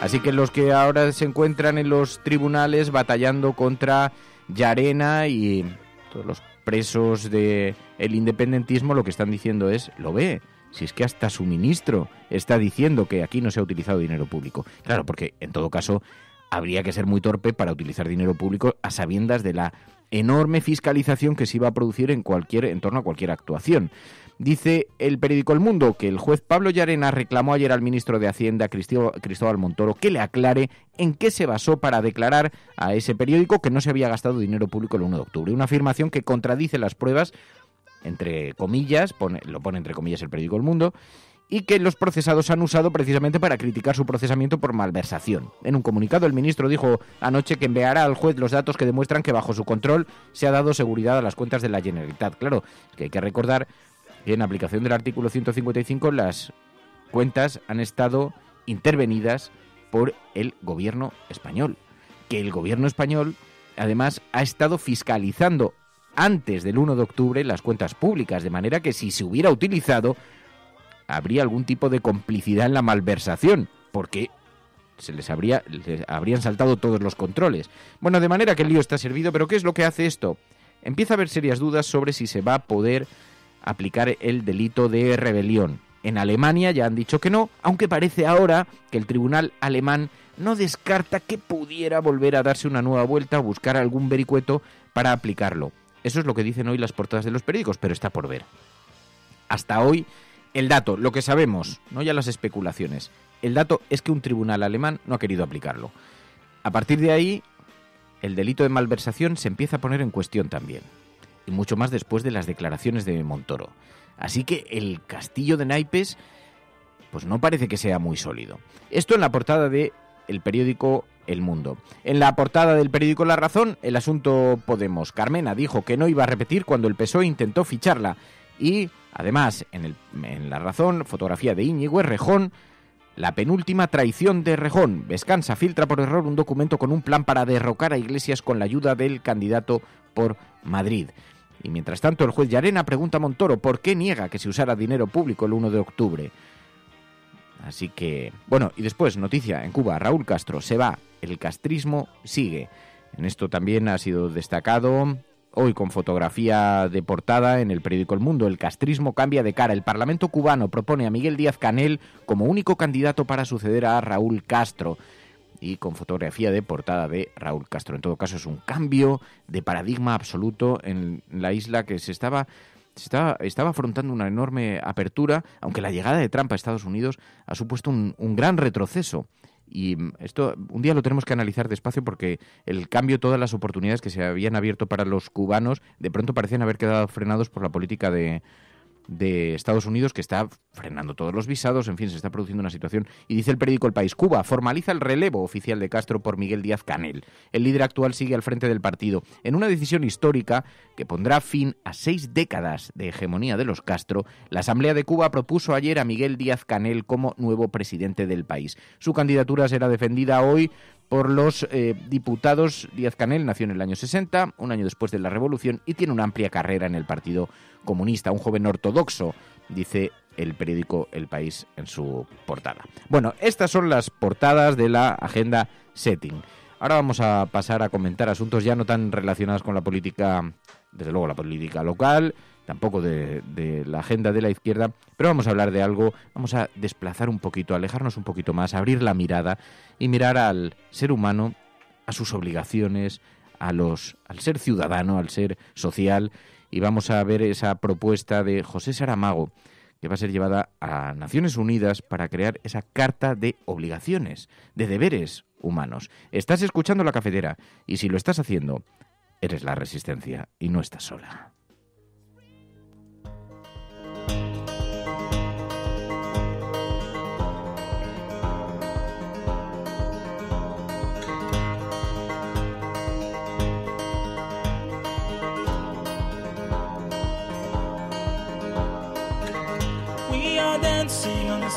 Así que los que ahora se encuentran en los tribunales batallando contra Yarena y todos los presos del el independentismo lo que están diciendo es, lo ve, si es que hasta su ministro está diciendo que aquí no se ha utilizado dinero público. Claro, porque en todo caso habría que ser muy torpe para utilizar dinero público a sabiendas de la enorme fiscalización que se iba a producir en cualquier en torno a cualquier actuación. Dice el periódico El Mundo que el juez Pablo Llarena reclamó ayer al ministro de Hacienda, Cristóbal Montoro, que le aclare en qué se basó para declarar a ese periódico que no se había gastado dinero público el 1 de octubre. Una afirmación que contradice las pruebas, entre comillas, lo pone entre comillas el periódico El Mundo, y que los procesados han usado precisamente para criticar su procesamiento por malversación. En un comunicado, el ministro dijo anoche que enviará al juez los datos que demuestran que bajo su control se ha dado seguridad a las cuentas de la Generalitat. Claro, que hay que recordar en aplicación del artículo 155 las cuentas han estado intervenidas por el gobierno español. Que el gobierno español, además, ha estado fiscalizando antes del 1 de octubre las cuentas públicas, de manera que si se hubiera utilizado, habría algún tipo de complicidad en la malversación, porque se les, habría, les habrían saltado todos los controles. Bueno, de manera que el lío está servido, pero ¿qué es lo que hace esto? Empieza a haber serias dudas sobre si se va a poder aplicar el delito de rebelión. En Alemania ya han dicho que no, aunque parece ahora que el tribunal alemán no descarta que pudiera volver a darse una nueva vuelta o buscar algún vericueto para aplicarlo. Eso es lo que dicen hoy las portadas de los periódicos, pero está por ver. Hasta hoy, el dato, lo que sabemos, no ya las especulaciones, el dato es que un tribunal alemán no ha querido aplicarlo. A partir de ahí, el delito de malversación se empieza a poner en cuestión también y mucho más después de las declaraciones de Montoro. Así que el castillo de naipes pues no parece que sea muy sólido. Esto en la portada del el periódico El Mundo. En la portada del periódico La Razón, el asunto Podemos. Carmena dijo que no iba a repetir cuando el PSOE intentó ficharla y además en, el, La Razón, fotografía de Íñigo Rejón, la penúltima traición de Rejón. descansa filtra por error un documento con un plan para derrocar a Iglesias con la ayuda del candidato por Madrid. Y mientras tanto, el juez Yarena pregunta a Montoro por qué niega que se usara dinero público el 1 de octubre. Así que, bueno, y después, noticia, en Cuba, Raúl Castro se va, el castrismo sigue. En esto también ha sido destacado hoy con fotografía de portada en el periódico El Mundo, el castrismo cambia de cara. El Parlamento cubano propone a Miguel Díaz Canel como único candidato para suceder a Raúl Castro y con fotografía de portada de Raúl Castro. En todo caso, es un cambio de paradigma absoluto en la isla que se estaba estaba afrontando una enorme apertura, aunque la llegada de Trump a Estados Unidos ha supuesto un, un, gran retroceso. Y mm, esto un día lo tenemos que analizar despacio porque el cambio, todas las oportunidades que se habían abierto para los cubanos, de pronto parecían haber quedado frenados por la política de, de Estados Unidos que está frenando todos los visados, en fin, se está produciendo una situación. Y dice el periódico El País, Cuba formaliza el relevo oficial de Castro por Miguel Díaz Canel. El líder actual sigue al frente del partido en una decisión histórica que pondrá fin a seis décadas de hegemonía de los Castro. La Asamblea de Cuba propuso ayer a Miguel Díaz Canel como nuevo presidente del país. Su candidatura será defendida hoy por los eh, diputados. Díaz Canel nació en el año 60, un año después de la Revolución, y tiene una amplia carrera en el Partido Comunista, un joven ortodoxo, dice el periódico El País en su portada. Bueno, estas son las portadas de la agenda setting. Ahora vamos a pasar a comentar asuntos ya no tan relacionados con la política, desde luego la política local, tampoco de, la agenda de la izquierda, pero vamos a hablar de algo, vamos a desplazar un poquito, alejarnos un poquito más, abrir la mirada y mirar al ser humano, a sus obligaciones, a los, al ser ciudadano, al ser social, y vamos a ver esa propuesta de José Saramago, que va a ser llevada a Naciones Unidas para crear esa carta de obligaciones, de deberes humanos. Estás escuchando la cafetera, y si lo estás haciendo, eres la resistencia y no estás sola.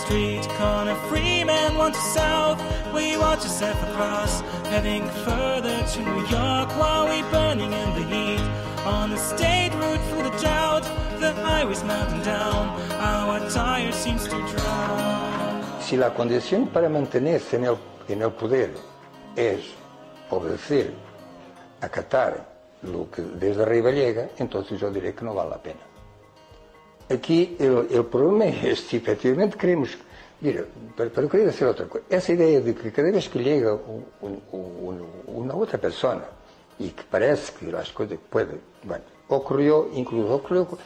street corner, free man wants We watch across, heading further to New York while we burning in the heat. On the state route through the drought, the highway's melting down. Our tire seems to drown. Si la condición para mantenerse en el, en el poder es obedecer, acatar lo que desde arriba llega, entonces yo diré que no vale la pena. Aqui eu, eu, o problema é este, efetivamente queremos, mira, para, para eu querer dizer outra coisa, essa ideia de que cada vez que chega um, um, um, uma outra pessoa e que parece que as coisas podem, bueno, ocorreu, inclusive, ocorreu,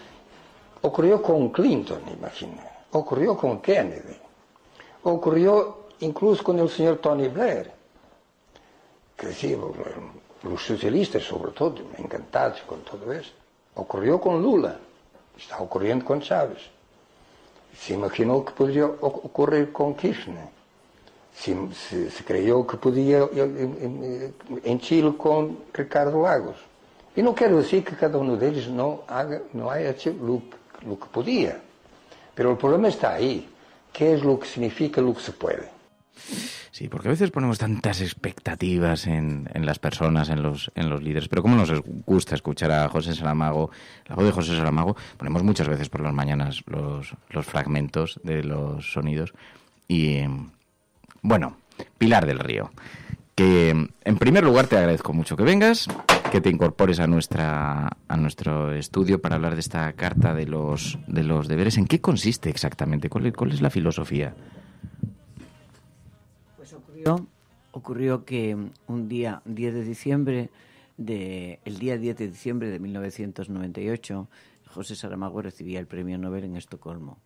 ocorreu com Clinton, imagina, ocorreu com Kennedy, ocorreu incluso com o senhor Tony Blair, que dizia, os socialistas, sobretudo, encantados com tudo isto, ocorreu com Lula está ocorrendo com Chávez. Se imaginou que poderia ocorrer com Kirchner. Se, se, se creiou que podia em eh, eh, Chile com Ricardo Lagos. E não quero dizer que cada um deles não haja, não o que, que podia. Mas o problema está aí. que é o que significa o que se pode? Sí, porque a veces ponemos tantas expectativas en, en las personas, en los, en los líderes. Pero como nos gusta escuchar a José Salamago, la voz de José Salamago. ponemos muchas veces por las mañanas los, los fragmentos de los sonidos. Y bueno, Pilar del Río, que en primer lugar te agradezco mucho que vengas, que te incorpores a nuestra a nuestro estudio para hablar de esta carta de los de los deberes. ¿En qué consiste exactamente? ¿Cuál, cuál es la filosofía? ocurrió? que un día 10 de diciembre, de, el día 10 de diciembre de 1998, José Saramago recibía el premio Nobel en Estocolmo.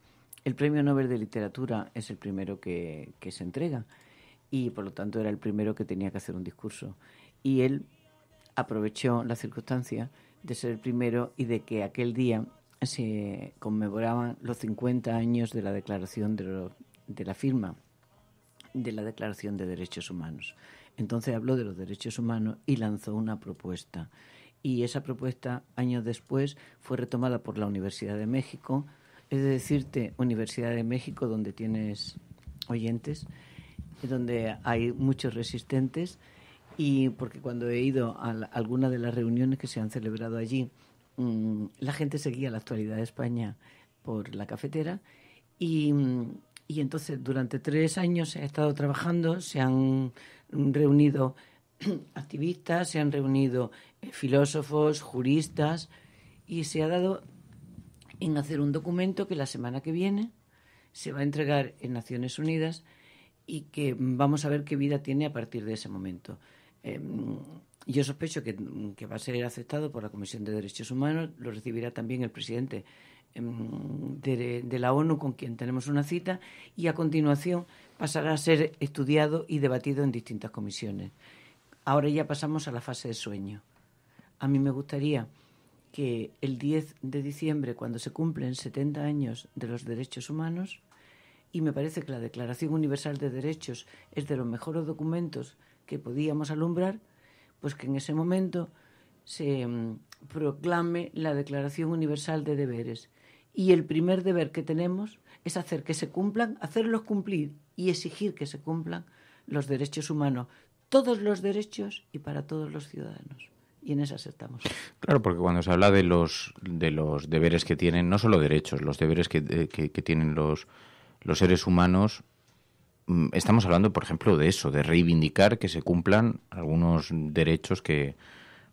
El premio Nobel de Literatura es el primero que, se entrega y por lo tanto era el primero que tenía que hacer un discurso. Y él aprovechó la circunstancia de ser el primero y de que aquel día se conmemoraban los 50 años de la declaración de la firma de la Declaración de Derechos Humanos. Entonces habló de los derechos humanos y lanzó una propuesta. Y esa propuesta, años después, fue retomada por la Universidad de México. Es decirte, Universidad de México, donde tienes oyentes, donde hay muchos resistentes. Y porque cuando he ido a alguna de las reuniones que se han celebrado allí, mm, la gente seguía la actualidad de España por la cafetera y mm, y entonces durante tres años se ha estado trabajando, se han reunido <clears throat> activistas, se han reunido eh, filósofos, juristas y se ha dado en hacer un documento que la semana que viene se va a entregar en Naciones Unidas y que vamos a ver qué vida tiene a partir de ese momento. Em, yo sospecho que, va a ser aceptado por la Comisión de Derechos Humanos, lo recibirá también el presidente Em, de, la ONU con quien tenemos una cita y a continuación pasará a ser estudiado y debatido en distintas comisiones. Ahora ya pasamos a la fase de sueño. A mí me gustaría que el 10 de diciembre, cuando se cumplen 70 años de los derechos humanos, y me parece que la Declaración Universal de Derechos es de los mejores documentos que podíamos alumbrar, pues que en ese momento se em, proclame la Declaración Universal de Deberes y el primer deber que tenemos es hacer que se cumplan, hacerlos cumplir y exigir que se cumplan los derechos humanos, todos los derechos y para todos los ciudadanos y en esas estamos. Claro, porque cuando se habla de los de los deberes que tienen, no solo derechos, los deberes que, que, tienen los, los seres humanos, mm, estamos hablando, por ejemplo, de eso, de reivindicar que se cumplan algunos derechos que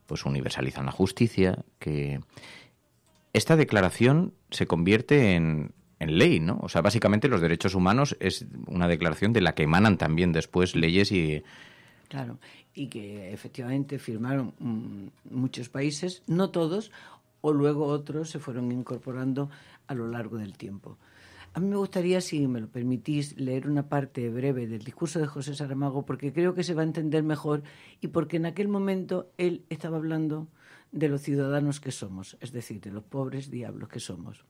pues universalizan la justicia, que esta declaración se convierte en, ley, ¿no? O sea, básicamente los derechos humanos es una declaración de la que emanan también después leyes y... Claro, y que efectivamente firmaron mm, muchos países, no todos, o luego otros se fueron incorporando a lo largo del tiempo. A mí me gustaría, si me lo permitís, leer una parte breve del discurso de José Saramago, porque creo que se va a entender mejor y porque en aquel momento él estaba hablando de los ciudadanos que somos, es decir, de los pobres diablos que somos.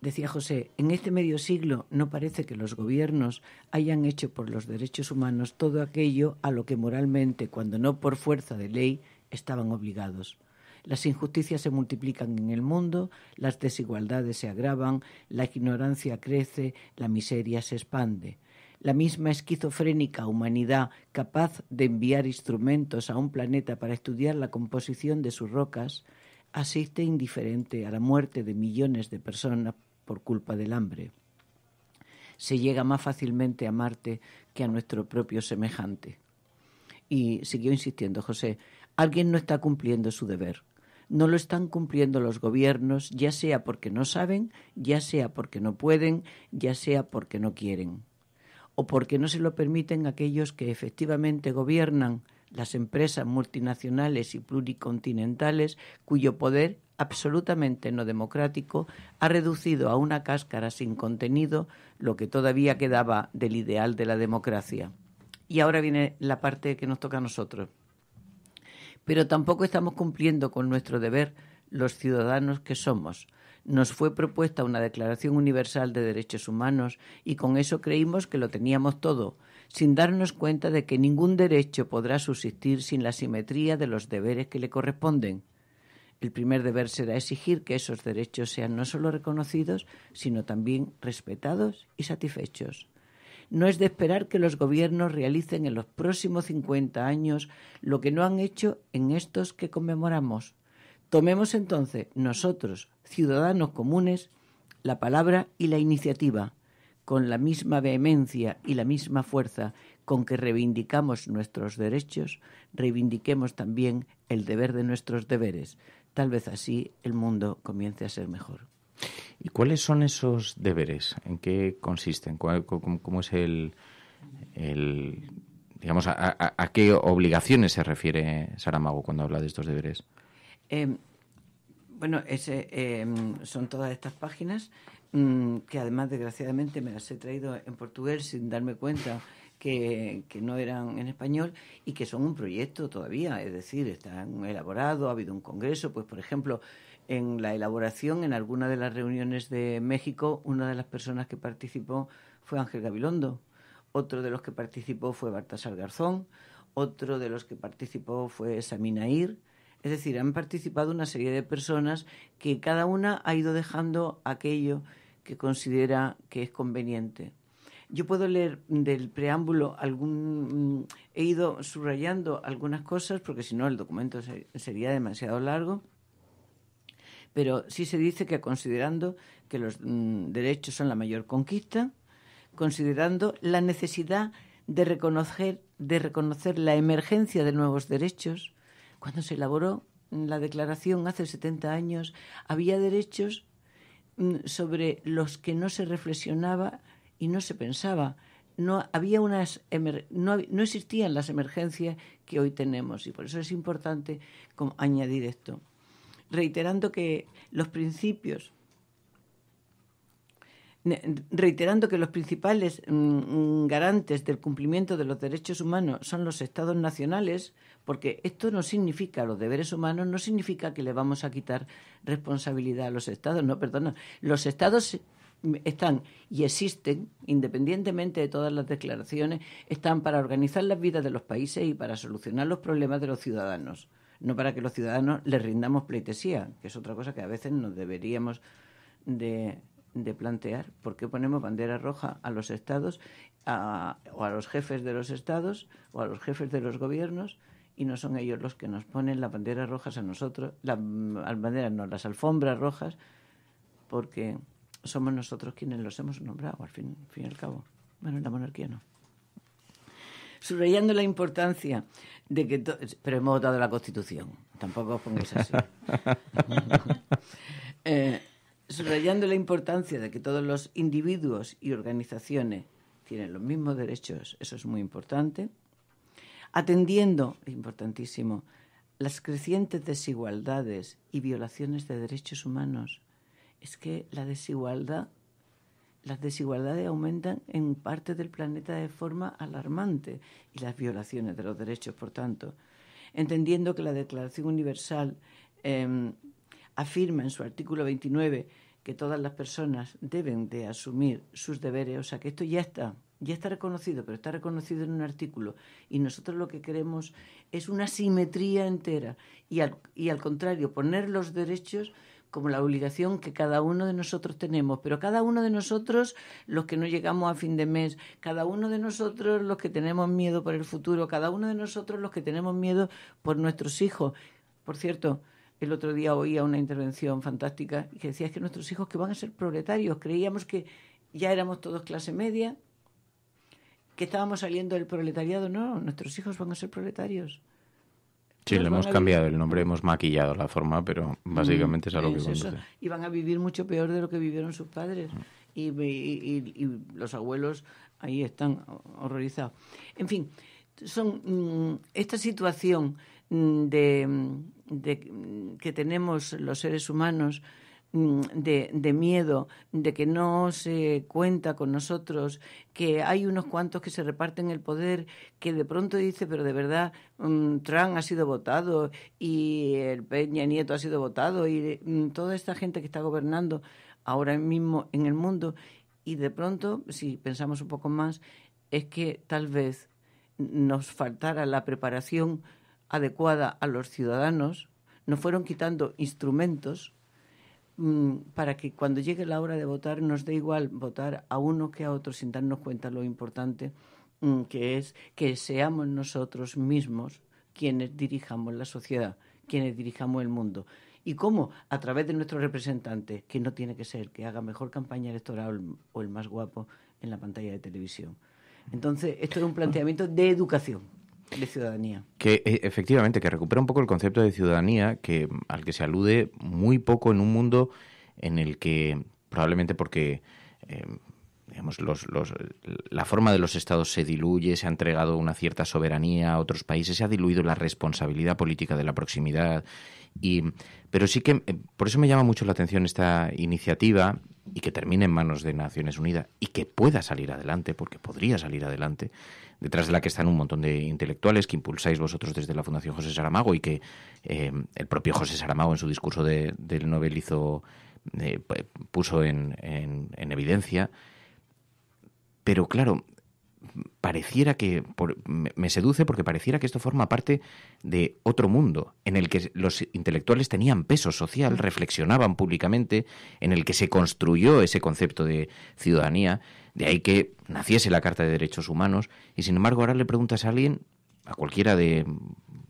Decía José, en este medio siglo no parece que los gobiernos hayan hecho por los derechos humanos todo aquello a lo que moralmente, cuando no por fuerza de ley, estaban obligados. Las injusticias se multiplican en el mundo, las desigualdades se agravan, la ignorancia crece, la miseria se expande la misma esquizofrénica humanidad capaz de enviar instrumentos a un planeta para estudiar la composición de sus rocas, asiste indiferente a la muerte de millones de personas por culpa del hambre. Se llega más fácilmente a Marte que a nuestro propio semejante. Y siguió insistiendo José, alguien no está cumpliendo su deber. No lo están cumpliendo los gobiernos, ya sea porque no saben, ya sea porque no pueden, ya sea porque no quieren o porque no se lo permiten aquellos que efectivamente gobiernan las empresas multinacionales y pluricontinentales cuyo poder absolutamente no democrático ha reducido a una cáscara sin contenido lo que todavía quedaba del ideal de la democracia. Y ahora viene la parte que nos toca a nosotros. Pero tampoco estamos cumpliendo con nuestro deber los ciudadanos que somos nos fue propuesta una Declaración Universal de Derechos Humanos y con eso creímos que lo teníamos todo, sin darnos cuenta de que ningún derecho podrá subsistir sin la simetría de los deberes que le corresponden. El primer deber será exigir que esos derechos sean no solo reconocidos, sino también respetados y satisfechos. No es de esperar que los gobiernos realicen en los próximos 50 años lo que no han hecho en estos que conmemoramos, Tomemos entonces nosotros, ciudadanos comunes, la palabra y la iniciativa, con la misma vehemencia y la misma fuerza con que reivindicamos nuestros derechos, reivindiquemos también el deber de nuestros deberes. Tal vez así el mundo comience a ser mejor. ¿Y cuáles son esos deberes? ¿En qué consisten? ¿Cómo, es el, digamos, a qué obligaciones se refiere Saramago cuando habla de estos deberes? Em, bueno, em, son todas estas páginas mm, que además desgraciadamente me las he traído en portugués sin darme cuenta que, no eran en español y que son un proyecto todavía, es decir, están elaborados, ha habido un congreso, pues por ejemplo, en la elaboración, en alguna de las reuniones de México, una de las personas que participó fue Ángel Gabilondo, otro de los que participó fue Baltasar Garzón, otro de los que participó fue Samina Ir, es decir, han participado una serie de personas que cada una ha ido dejando aquello que considera que es conveniente. Yo puedo leer del preámbulo algún. He ido subrayando algunas cosas porque si no el documento sería demasiado largo. Pero sí se dice que considerando que los mm, derechos son la mayor conquista, considerando la necesidad de reconocer, de reconocer la emergencia de nuevos derechos, cuando se elaboró la declaración hace 70 años, había derechos mm, sobre los que no se reflexionaba y no se pensaba. No, había unas, no, existían las emergencias que hoy tenemos y por eso es importante añadir esto. Reiterando que los principios reiterando que los principales mm, mm, garantes del cumplimiento de los derechos humanos son los estados nacionales, porque esto no significa, los deberes humanos no significa que le vamos a quitar responsabilidad a los estados, no, perdona, los estados mm, están y existen, independientemente de todas las declaraciones, están para organizar las vidas de los países y para solucionar los problemas de los ciudadanos, no para que los ciudadanos les rindamos pleitesía, que es otra cosa que a veces nos deberíamos de de plantear por qué ponemos bandera roja a los estados o a los jefes de los estados o a los jefes de los gobiernos y no son ellos los que nos ponen las banderas rojas a nosotros, las banderas no, las alfombras rojas, porque somos nosotros quienes los hemos nombrado, al fin, fin y al cabo. Bueno, la monarquía no. Subrayando la importancia de que... Pero hemos votado la Constitución, tampoco os pongáis así. <laughs> Eh, subrayando la importancia de que todos los individuos y organizaciones tienen los mismos derechos, eso es muy importante, atendiendo, importantísimo, las crecientes desigualdades y violaciones de derechos humanos. Es que la desigualdad, las desigualdades aumentan en parte del planeta de forma alarmante y las violaciones de los derechos, por tanto, entendiendo que la Declaración Universal em, afirma en su artículo 29 que todas las personas deben de asumir sus deberes, o sea que esto ya está, ya está reconocido, pero está reconocido en un artículo y nosotros lo que queremos es una simetría entera y al, y al contrario, poner los derechos como la obligación que cada uno de nosotros tenemos, pero cada uno de nosotros los que no llegamos a fin de mes, cada uno de nosotros los que tenemos miedo por el futuro, cada uno de nosotros los que tenemos miedo por nuestros hijos. Por cierto, el otro día oía una intervención fantástica que decía que nuestros hijos que van a ser proletarios, creíamos que ya éramos todos clase media, que estábamos saliendo del proletariado. No, nuestros hijos van a ser proletarios. Sí, le hemos cambiado el nombre, hemos maquillado la forma, pero básicamente es algo que eso. Y van a vivir mucho peor de lo que vivieron sus padres. Y, los abuelos ahí están horrorizados. En fin, son mm, esta situación mm, de mm, de, que tenemos los seres humanos mm, de, miedo, de que no se cuenta con nosotros, que hay unos cuantos que se reparten el poder, que de pronto dice, pero de verdad, mm, Trump ha sido votado y el Peña Nieto ha sido votado y mm, toda esta gente que está gobernando ahora mismo en el mundo. Y de pronto, si pensamos un poco más, es que tal vez nos faltara la preparación adecuada a los ciudadanos, nos fueron quitando instrumentos mm, para que cuando llegue la hora de votar nos dé igual votar a uno que a otro sin darnos cuenta lo importante mm, que es que seamos nosotros mismos quienes dirijamos la sociedad, quienes dirijamos el mundo. ¿Y cómo? A través de nuestro representante, que no tiene que ser que haga mejor campaña electoral o el más guapo en la pantalla de televisión. Entonces, esto es un planteamiento de educación. De ciudadanía. Que eh, efectivamente, que recupera un poco el concepto de ciudadanía que, al que se alude muy poco en un mundo en el que, probablemente porque em, digamos, los, los, la forma de los estados se diluye, se ha entregado una cierta soberanía a otros países, se ha diluido la responsabilidad política de la proximidad. Y, pero sí que, em, por eso me llama mucho la atención esta iniciativa y que termine en manos de Naciones Unidas y que pueda salir adelante, porque podría salir adelante, detrás de la que están un montón de intelectuales que impulsáis vosotros desde la Fundación José Saramago y que eh, el propio José Saramago en su discurso del Nobel hizo, eh, puso en, evidencia. Pero claro, pareciera que, me seduce porque pareciera que esto forma parte de otro mundo, en el que los intelectuales tenían peso social, mm. reflexionaban públicamente, en el que se construyó ese concepto de ciudadanía de ahí que naciese la Carta de Derechos Humanos y sin embargo ahora le preguntas a alguien, a cualquiera de...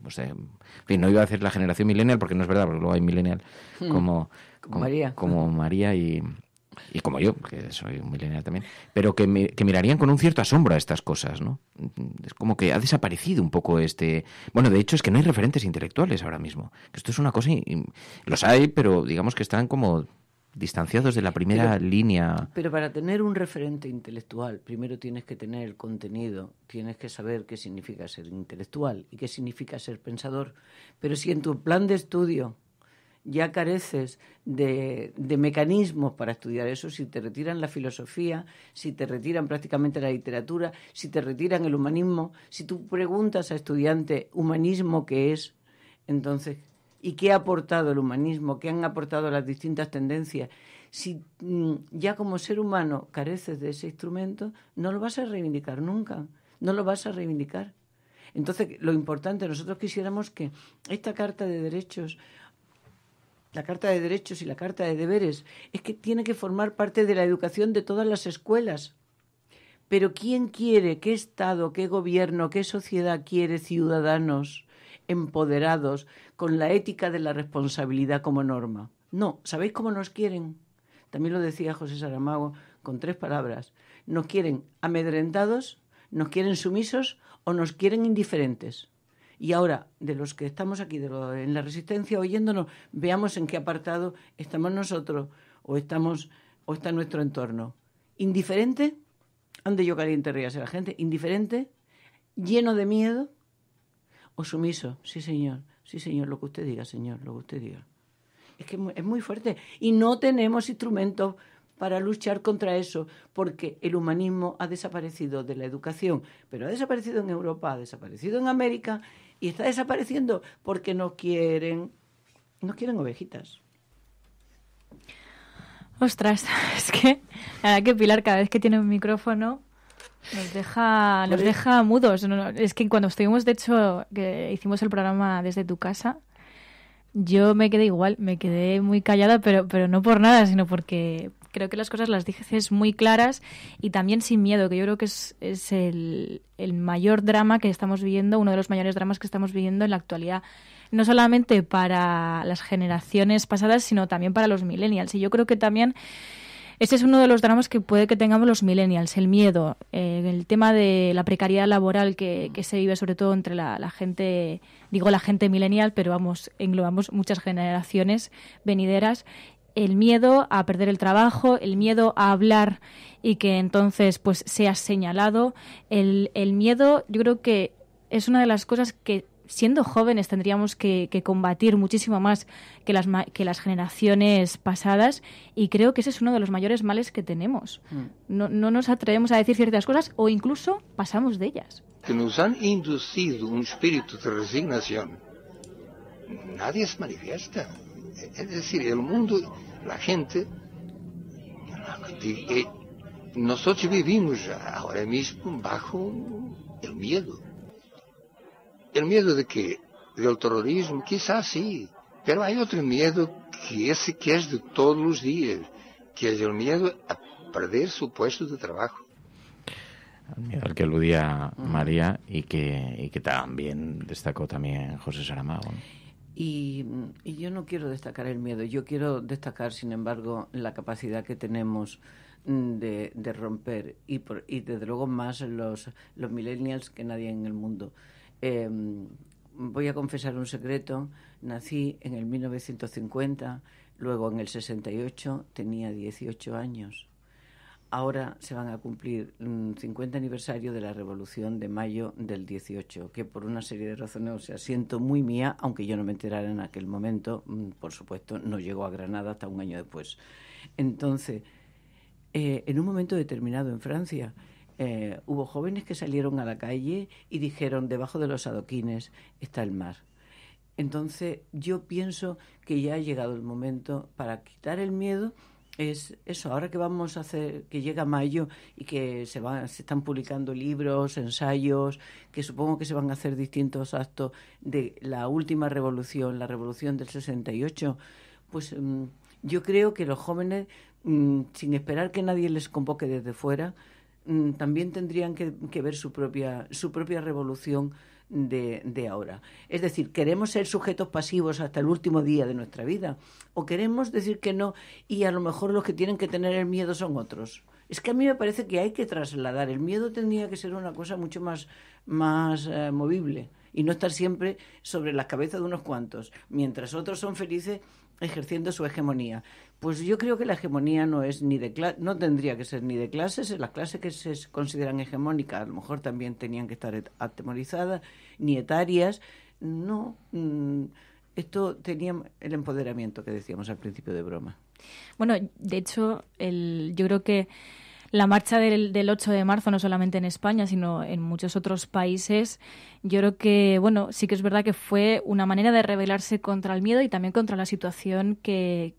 Pues, en fin, no iba a hacer la generación millennial porque no es verdad, porque luego hay millennial hmm. como, María. como María y, y como yo, que soy un millennial también, pero que, mirarían con un cierto asombro a estas cosas, ¿no? Es como que ha desaparecido un poco este... Bueno, de hecho es que no hay referentes intelectuales ahora mismo, esto es una cosa... los hay, pero digamos que están como distanciados de la primera línea. Pero para tener un referente intelectual, primero tienes que tener el contenido, tienes que saber qué significa ser intelectual y qué significa ser pensador. Pero si en tu plan de estudio ya careces de, de, mecanismos para estudiar eso, si te retiran la filosofía, si te retiran prácticamente la literatura, si te retiran el humanismo, si tú preguntas a estudiante humanismo qué es, entonces y qué ha aportado el humanismo, qué han aportado las distintas tendencias. Si mm, ya como ser humano careces de ese instrumento, no lo vas a reivindicar nunca, no lo vas a reivindicar. Entonces, lo importante, nosotros quisiéramos que esta Carta de Derechos, la Carta de Derechos y la Carta de Deberes, es que tiene que formar parte de la educación de todas las escuelas. Pero ¿quién quiere, qué Estado, qué gobierno, qué sociedad quiere ciudadanos empoderados, con la ética de la responsabilidad como norma. No, ¿sabéis cómo nos quieren? También lo decía José Saramago con tres palabras. Nos quieren amedrentados, nos quieren sumisos o nos quieren indiferentes. Y ahora, de los que estamos aquí de en la resistencia oyéndonos, veamos en qué apartado estamos nosotros o, estamos, o está nuestro entorno. Indiferente, ande yo caliente ríase la gente, indiferente, lleno de miedo o sumiso, sí señor, Sí, señor, lo que usted diga, señor, lo que usted diga. Es que es muy fuerte y no tenemos instrumentos para luchar contra eso, porque el humanismo ha desaparecido de la educación, pero ha desaparecido en Europa, ha desaparecido en América y está desapareciendo porque no quieren, no quieren ovejitas. Ostras, <laughs> es que que Pilar cada vez que tiene un micrófono nos deja, nos deja mudos. Es que cuando estuvimos, de hecho, que hicimos el programa desde tu casa, yo me quedé igual, me quedé muy callada, pero, pero no por nada, sino porque creo que las cosas las dices muy claras y también sin miedo, que yo creo que es, es el, mayor drama que estamos viviendo, uno de los mayores dramas que estamos viviendo en la actualidad. No solamente para las generaciones pasadas, sino también para los millennials. Y yo creo que también este es uno de los dramas que puede que tengamos los millennials, el miedo, eh, el tema de la precariedad laboral que, se vive sobre todo entre la, gente, digo la gente millennial, pero vamos, englobamos muchas generaciones venideras, el miedo a perder el trabajo, el miedo a hablar y que entonces pues sea señalado, el miedo yo creo que es una de las cosas que siendo jóvenes tendríamos que, combatir muchísimo más que las, que las generaciones pasadas y creo que ese es uno de los mayores males que tenemos. Mm. No, no nos atrevemos a decir ciertas cosas o incluso pasamos de ellas. Que nos han inducido un espíritu de resignación. Nadie se manifiesta. Es decir, el mundo, la gente, nosotros vivimos ahora mismo bajo el miedo. El miedo de qué? Del terrorismo, quizás sí, pero hay otro miedo que ese que es de todos los días, que es el miedo a perder su puesto de trabajo. al que aludía María y que, que también destacó también José Saramago. Y, yo no quiero destacar el miedo, yo quiero destacar, sin embargo, la capacidad que tenemos mm, de, de romper y, por, y desde luego más los, los millennials que nadie en el mundo. Em, voy a confesar un secreto, nací en el 1950, luego en el 68 tenía 18 años. Ahora se van a cumplir 50 mm, aniversario de la Revolución de Mayo del 18, que por una serie de razones, o sea, siento muy mía, aunque yo no me enterara en aquel momento, mm, por supuesto, no llegó a Granada hasta un año después. Entonces, eh, en un momento determinado en Francia, eh, hubo jóvenes que salieron a la calle y dijeron, debajo de los adoquines está el mar. Entonces yo pienso que ya ha llegado el momento para quitar el miedo. Es eso, ahora que vamos a hacer, que llega mayo y que se, se están publicando libros, ensayos, que supongo que se van a hacer distintos actos de la última revolución, la revolución del 68, pues mm, yo creo que los jóvenes, mm, sin esperar que nadie les convoque desde fuera, Mm, también tendrían que, ver su propia, su propia revolución de, ahora. Es decir, ¿queremos ser sujetos pasivos hasta el último día de nuestra vida? ¿O queremos decir que no y a lo mejor los que tienen que tener el miedo son otros? Es que a mí me parece que hay que trasladar. El miedo tendría que ser una cosa mucho más, más eh, movible y no estar siempre sobre las cabezas de unos cuantos. Mientras otros son felices, ejerciendo su hegemonía. Pues yo creo que la hegemonía no es ni de no tendría que ser ni de clases, las clases que se consideran hegemónicas a lo mejor también tenían que estar atemorizadas, ni etarias, no mm, esto tenía el empoderamiento que decíamos al principio de broma. Bueno, de hecho, el, yo creo que la marcha del, 8 de marzo, no solamente en España, sino en muchos otros países, yo creo que, bueno, sí que es verdad que fue una manera de rebelarse contra el miedo y también contra la situación que,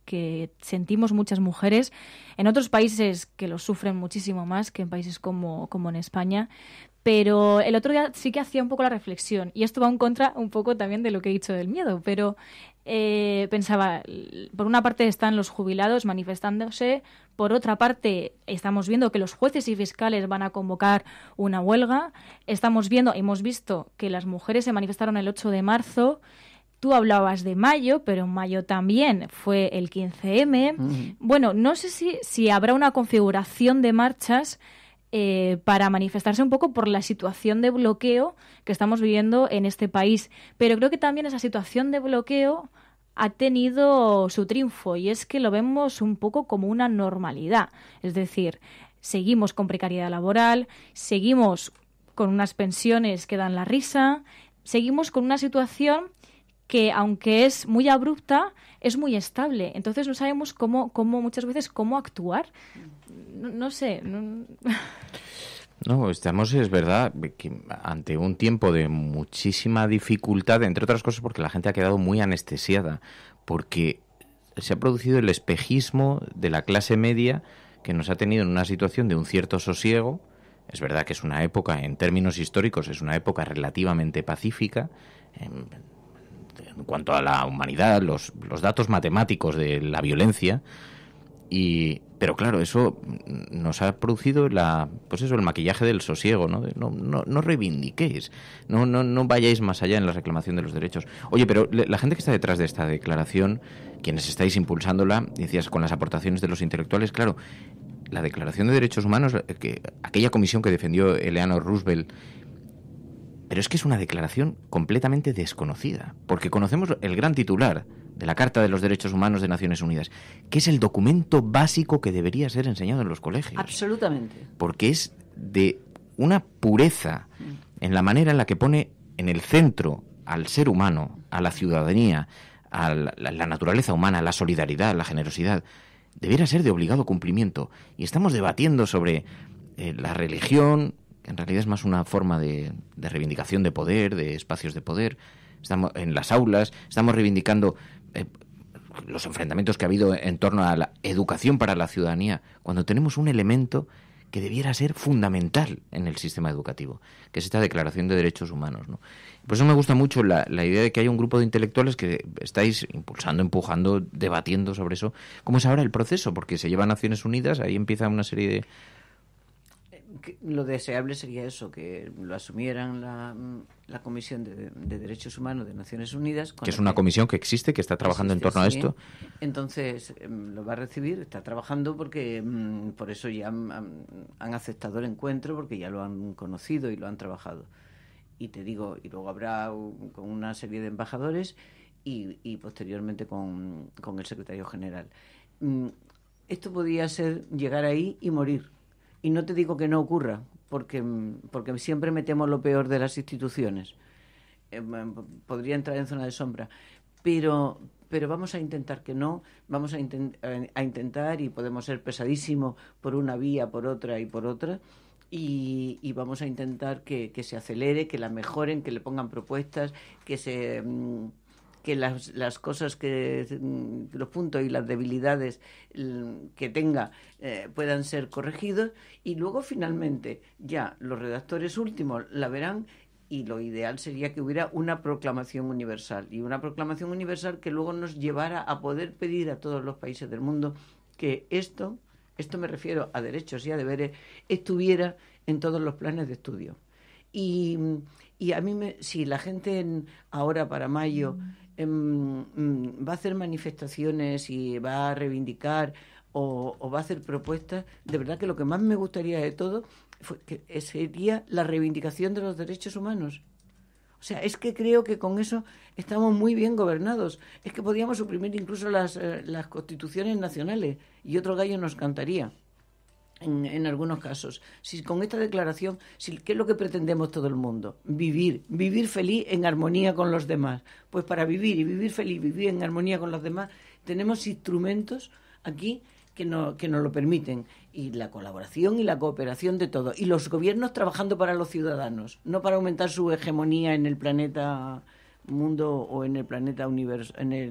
sentimos muchas mujeres en otros países que lo sufren muchísimo más que en países como, como en España. Pero el otro día sí que hacía un poco la reflexión, y esto va en contra un poco también de lo que he dicho del miedo, pero eh, pensaba, por una parte están los jubilados manifestándose, por otra parte estamos viendo que los jueces y fiscales van a convocar una huelga, estamos viendo, hemos visto que las mujeres se manifestaron el 8 de marzo, Tú hablabas de mayo, pero en mayo también fue el 15M. Bueno, no sé si, si habrá una configuración de marchas eh, para manifestarse un poco por la situación de bloqueo que estamos viviendo en este país. Pero creo que también esa situación de bloqueo ha tenido su triunfo y es que lo vemos un poco como una normalidad. Es decir, seguimos con precariedad laboral, seguimos con unas pensiones que dan la risa, seguimos con una situación que aunque es muy abrupta, es muy estable. Entonces no sabemos cómo, cómo muchas veces cómo actuar no, sé. No... estamos, es verdad, ante un tiempo de muchísima dificultad, entre otras cosas porque la gente ha quedado muy anestesiada, porque se ha producido el espejismo de la clase media que nos ha tenido en una situación de un cierto sosiego. Es verdad que es una época, en términos históricos, es una época relativamente pacífica. En, en cuanto a la humanidad, los, los datos matemáticos de la violencia, y pero claro, eso nos ha producido la, pues eso, el maquillaje del sosiego, ¿no? no, reivindiquéis, no, no, no vayáis más allá en la reclamación de los derechos. Oye, pero la gente que está detrás de esta declaración, quienes estáis impulsándola, decías, con las aportaciones de los intelectuales, claro, la Declaración de Derechos Humanos, eh, que, aquella comisión que defendió Eleanor Roosevelt, pero es que es una declaración completamente desconocida, porque conocemos el gran titular, de la Carta de los Derechos Humanos de Naciones Unidas, que es el documento básico que debería ser enseñado en los colegios. Absolutamente. Porque es de una pureza mm. en la manera en la que pone en el centro al ser humano, a la ciudadanía, a la, naturaleza humana, la solidaridad, la generosidad. Debiera ser de obligado cumplimiento. Y estamos debatiendo sobre eh, la religión, que en realidad es más una forma de, de reivindicación de poder, de espacios de poder. Estamos en las aulas, estamos reivindicando eh, los enfrentamientos que ha habido en torno a la educación para la ciudadanía, cuando tenemos un elemento que debiera ser fundamental en el sistema educativo, que es esta Declaración de Derechos Humanos. ¿no? Por eso me gusta mucho la, idea de que hay un grupo de intelectuales que estáis impulsando, empujando, debatiendo sobre eso, ¿Cómo es ahora el proceso, porque se lleva a Naciones Unidas, ahí empieza una serie de lo deseable sería eso, que lo asumieran la, mm, Comisión de, Derechos Humanos de Naciones Unidas. Que es una comisión que existe, que está trabajando en torno a esto. Entonces, em, lo va a recibir, está trabajando porque mm, por eso ya han, aceptado el encuentro, porque ya lo han conocido y lo han trabajado. Y te digo, y luego habrá con una serie de embajadores y, posteriormente con, el secretario general. Mm, esto podría ser llegar ahí y morir y no te digo que no ocurra, porque, mm, porque siempre metemos lo peor de las instituciones. Eh, podría entrar en zona de sombra. Pero, pero vamos a intentar que no, vamos a, a intentar y podemos ser pesadísimos por una vía, por otra y por otra. Y, vamos a intentar que, se acelere, que la mejoren, que le pongan propuestas, que se... Mm, que las, cosas que, mm, los puntos y las debilidades mm, que tenga eh, puedan ser corregidos y luego finalmente ya los redactores últimos la verán y lo ideal sería que hubiera una proclamación universal y una proclamación universal que luego nos llevara a poder pedir a todos los países del mundo que esto, esto me refiero a derechos y a deberes, estuviera en todos los planes de estudio. Y, a mí, si la gente en, ahora para mayo mm. Em, mm, va a hacer manifestaciones y va a reivindicar o, va a hacer propuestas, de verdad que lo que más me gustaría de todo que sería la reivindicación de los derechos humanos. O sea, es que creo que con eso estamos muy bien gobernados. Es que podríamos suprimir incluso eh, las constituciones nacionales y otro gallo nos cantaría en, algunos casos. Si con esta declaración, si, ¿qué es lo que pretendemos todo el mundo? Vivir, vivir feliz en armonía con los demás. Pues para vivir y vivir feliz, vivir en armonía con los demás, tenemos instrumentos aquí que, no, que nos lo permiten. Y la colaboración y la cooperación de todos. Y los gobiernos trabajando para los ciudadanos, no para aumentar su hegemonía en el planeta mundo o en el planeta universo, en el,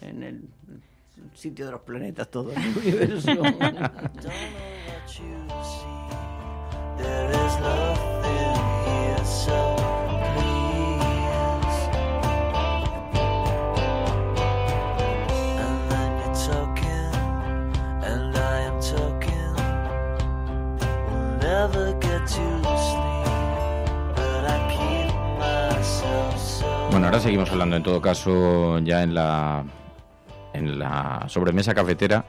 en el sitio de los planetas, todo el <laughs> universo. Bueno, ahora seguimos hablando en todo caso ya en la en la sobremesa cafetera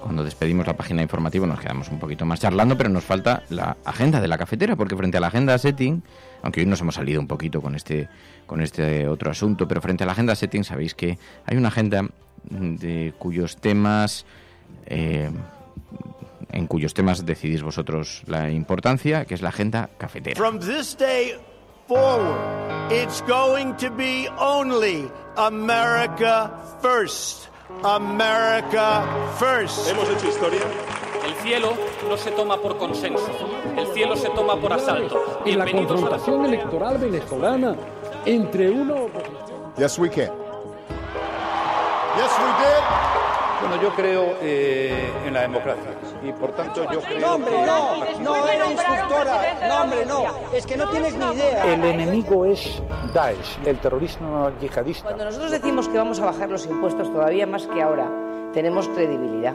cuando despedimos la página informativa nos quedamos un poquito más charlando, pero nos falta la agenda de la cafetera, porque frente a la agenda setting, aunque hoy nos hemos salido un poquito con este, con este otro asunto, pero frente a la agenda setting sabéis que hay una agenda de cuyos temas... Eh, en cuyos temas decidís vosotros la importancia, que es la agenda cafetera. going to be only first. America first. Hemos hecho historia. El cielo no se toma por consenso, el cielo se toma por asalto. Y la confrontación electoral venezolana entre uno. Yes, we can. Yes, we did. Bueno, yo creo eh, en la democracia y por tanto yo creo que... no, no era instructora, no, hombre, no, es que no tienes ni idea. El enemigo es Daesh, el terrorismo yihadista. Cuando nosotros decimos que vamos a bajar los impuestos todavía más que ahora, tenemos credibilidad.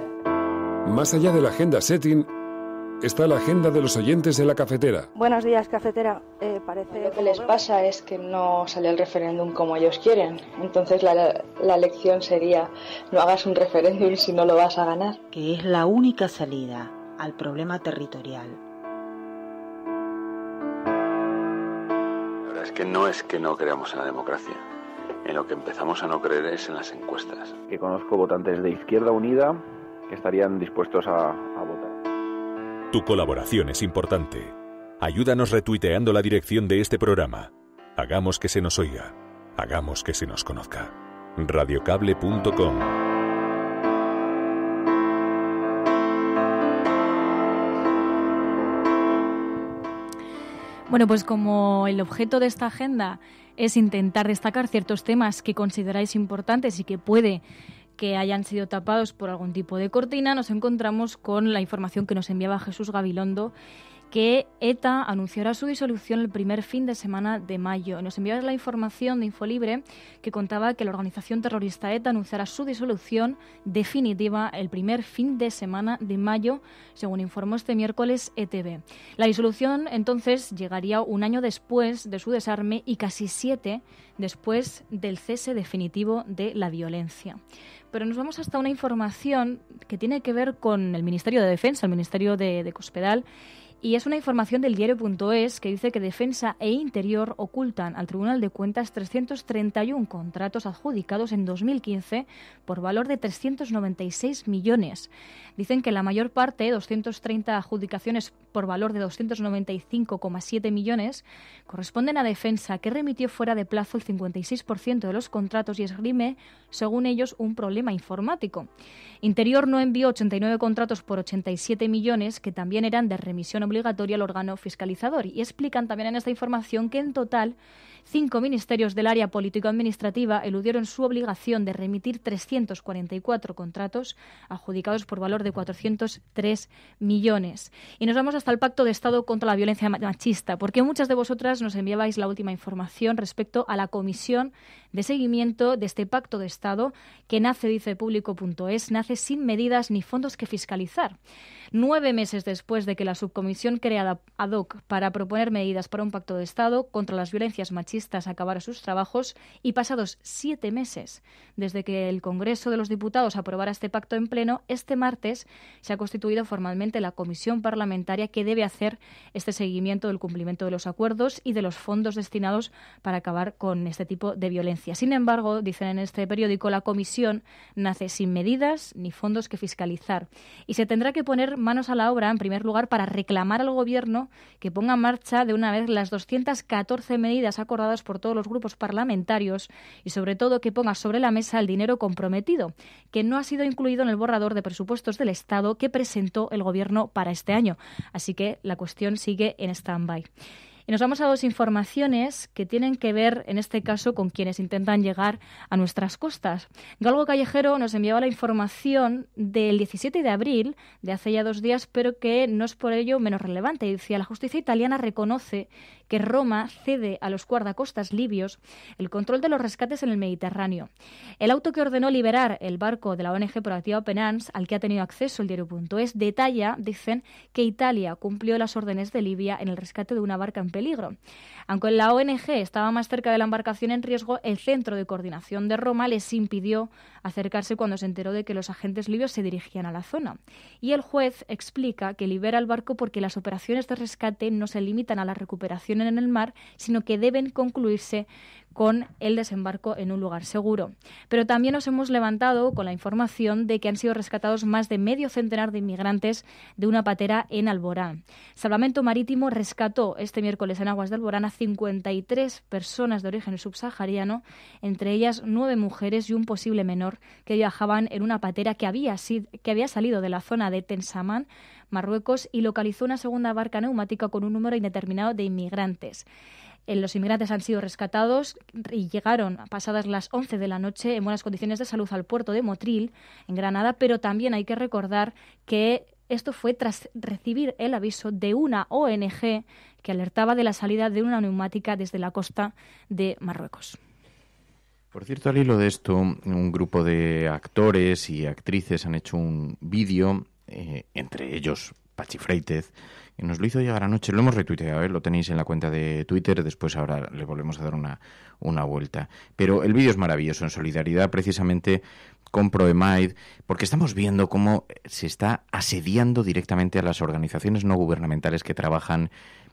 Más allá de la agenda setting, está la agenda de los oyentes de la cafetera. Buenos días, cafetera. Eh, parece Lo que les pasa es que no sale el referéndum como ellos quieren. Entonces la, la lección sería, no hagas un referéndum si no lo vas a ganar. Que es la única salida al problema territorial. La verdad es que no es que no creamos en la democracia. En lo que empezamos a no creer es en las encuestas. Que conozco votantes de Izquierda Unida que estarían dispuestos a votar tu colaboración es importante. Ayúdanos retuiteando la dirección de este programa. Hagamos que se nos oiga. Hagamos que se nos conozca. Radiocable.com Bueno, pues como el objeto de esta agenda es intentar destacar ciertos temas que consideráis importantes y que puede que hayan sido tapados por algún tipo de cortina, nos encontramos con la información que nos enviaba Jesús Gabilondo que ETA anunciará su disolución el primer fin de semana de mayo. Nos enviaba la información de Infolibre que contaba que la organización terrorista ETA anunciará su disolución definitiva el primer fin de semana de mayo, según informó este miércoles ETV. La disolución entonces llegaría un año después de su desarme y casi siete después del cese definitivo de la violencia pero nos vamos hasta una información que tiene que ver con el Ministerio de Defensa, el Ministerio de, Cospedal, y es una información del diario.es que dice que Defensa e Interior ocultan al Tribunal de Cuentas 331 contratos adjudicados en 2015 por valor de 396 millones. Dicen que la mayor parte, 230 adjudicaciones por valor de 295,7 millones corresponden a Defensa, que remitió fuera de plazo el 56% de los contratos y esgrime, según ellos, un problema informático. Interior no envió 89 contratos por 87 millones, que también eran de remisión obligatoria al órgano fiscalizador, y explican también en esta información que en total Cinco ministerios del área político-administrativa eludieron su obligación de remitir 344 contratos adjudicados por valor de 403 millones. Y nos vamos hasta el Pacto de Estado contra la Violencia Machista, porque muchas de vosotras nos enviabais la última información respecto a la Comisión de seguimiento de este pacto de Estado que nace, dice público.es, nace sin medidas ni fondos que fiscalizar. Nueve meses después de que la subcomisión creada ad hoc para proponer medidas para un pacto de Estado contra las violencias machistas acabara sus trabajos y pasados siete meses desde que el Congreso de los Diputados aprobara este pacto en pleno, este martes se ha constituido formalmente la comisión parlamentaria que debe hacer este seguimiento del cumplimiento de los acuerdos y de los fondos destinados para acabar con este tipo de violencia sin embargo, dicen en este periódico, la comisión nace sin medidas ni fondos que fiscalizar y se tendrá que poner manos a la obra, en primer lugar, para reclamar al Gobierno que ponga en marcha de una vez las 214 medidas acordadas por todos los grupos parlamentarios y, sobre todo, que ponga sobre la mesa el dinero comprometido, que no ha sido incluido en el borrador de presupuestos del Estado que presentó el Gobierno para este año. Así que la cuestión sigue en stand-by. Y nos vamos a dos informaciones que tienen que ver, en este caso, con quienes intentan llegar a nuestras costas. Galgo Callejero nos enviaba la información del 17 de abril, de hace ya dos días, pero que no es por ello menos relevante. Decía, la justicia italiana reconoce que Roma cede a los guardacostas libios el control de los rescates en el Mediterráneo. El auto que ordenó liberar el barco de la ONG Proactiva Penance al que ha tenido acceso el diario.es, detalla, dicen, que Italia cumplió las órdenes de Libia en el rescate de una barca en peligro. Aunque la ONG estaba más cerca de la embarcación en riesgo, el Centro de Coordinación de Roma les impidió acercarse cuando se enteró de que los agentes libios se dirigían a la zona. Y el juez explica que libera el barco porque las operaciones de rescate no se limitan a la recuperación en el mar, sino que deben concluirse con el desembarco en un lugar seguro. Pero también nos hemos levantado con la información de que han sido rescatados más de medio centenar de inmigrantes de una patera en Alborán. Salvamento Marítimo rescató este miércoles en aguas de Alborán a 53 personas de origen subsahariano, entre ellas nueve mujeres y un posible menor que viajaban en una patera que había, salido de la zona de Tensamán, Marruecos, y localizó una segunda barca neumática con un número indeterminado de inmigrantes. Eh, los inmigrantes han sido rescatados y llegaron pasadas las 11 de la noche en buenas condiciones de salud al puerto de Motril, en Granada, pero también hay que recordar que esto fue tras recibir el aviso de una ONG que alertaba de la salida de una neumática desde la costa de Marruecos. Por cierto, al hilo de esto, un grupo de actores y actrices han hecho un vídeo, eh, entre ellos Pachi que nos lo hizo llegar anoche. Lo hemos retuiteado, ¿eh? lo tenéis en la cuenta de Twitter. Después ahora le volvemos a dar una, una vuelta. Pero el vídeo es maravilloso, en solidaridad precisamente con Proemaid, porque estamos viendo cómo se está asediando directamente a las organizaciones no gubernamentales que trabajan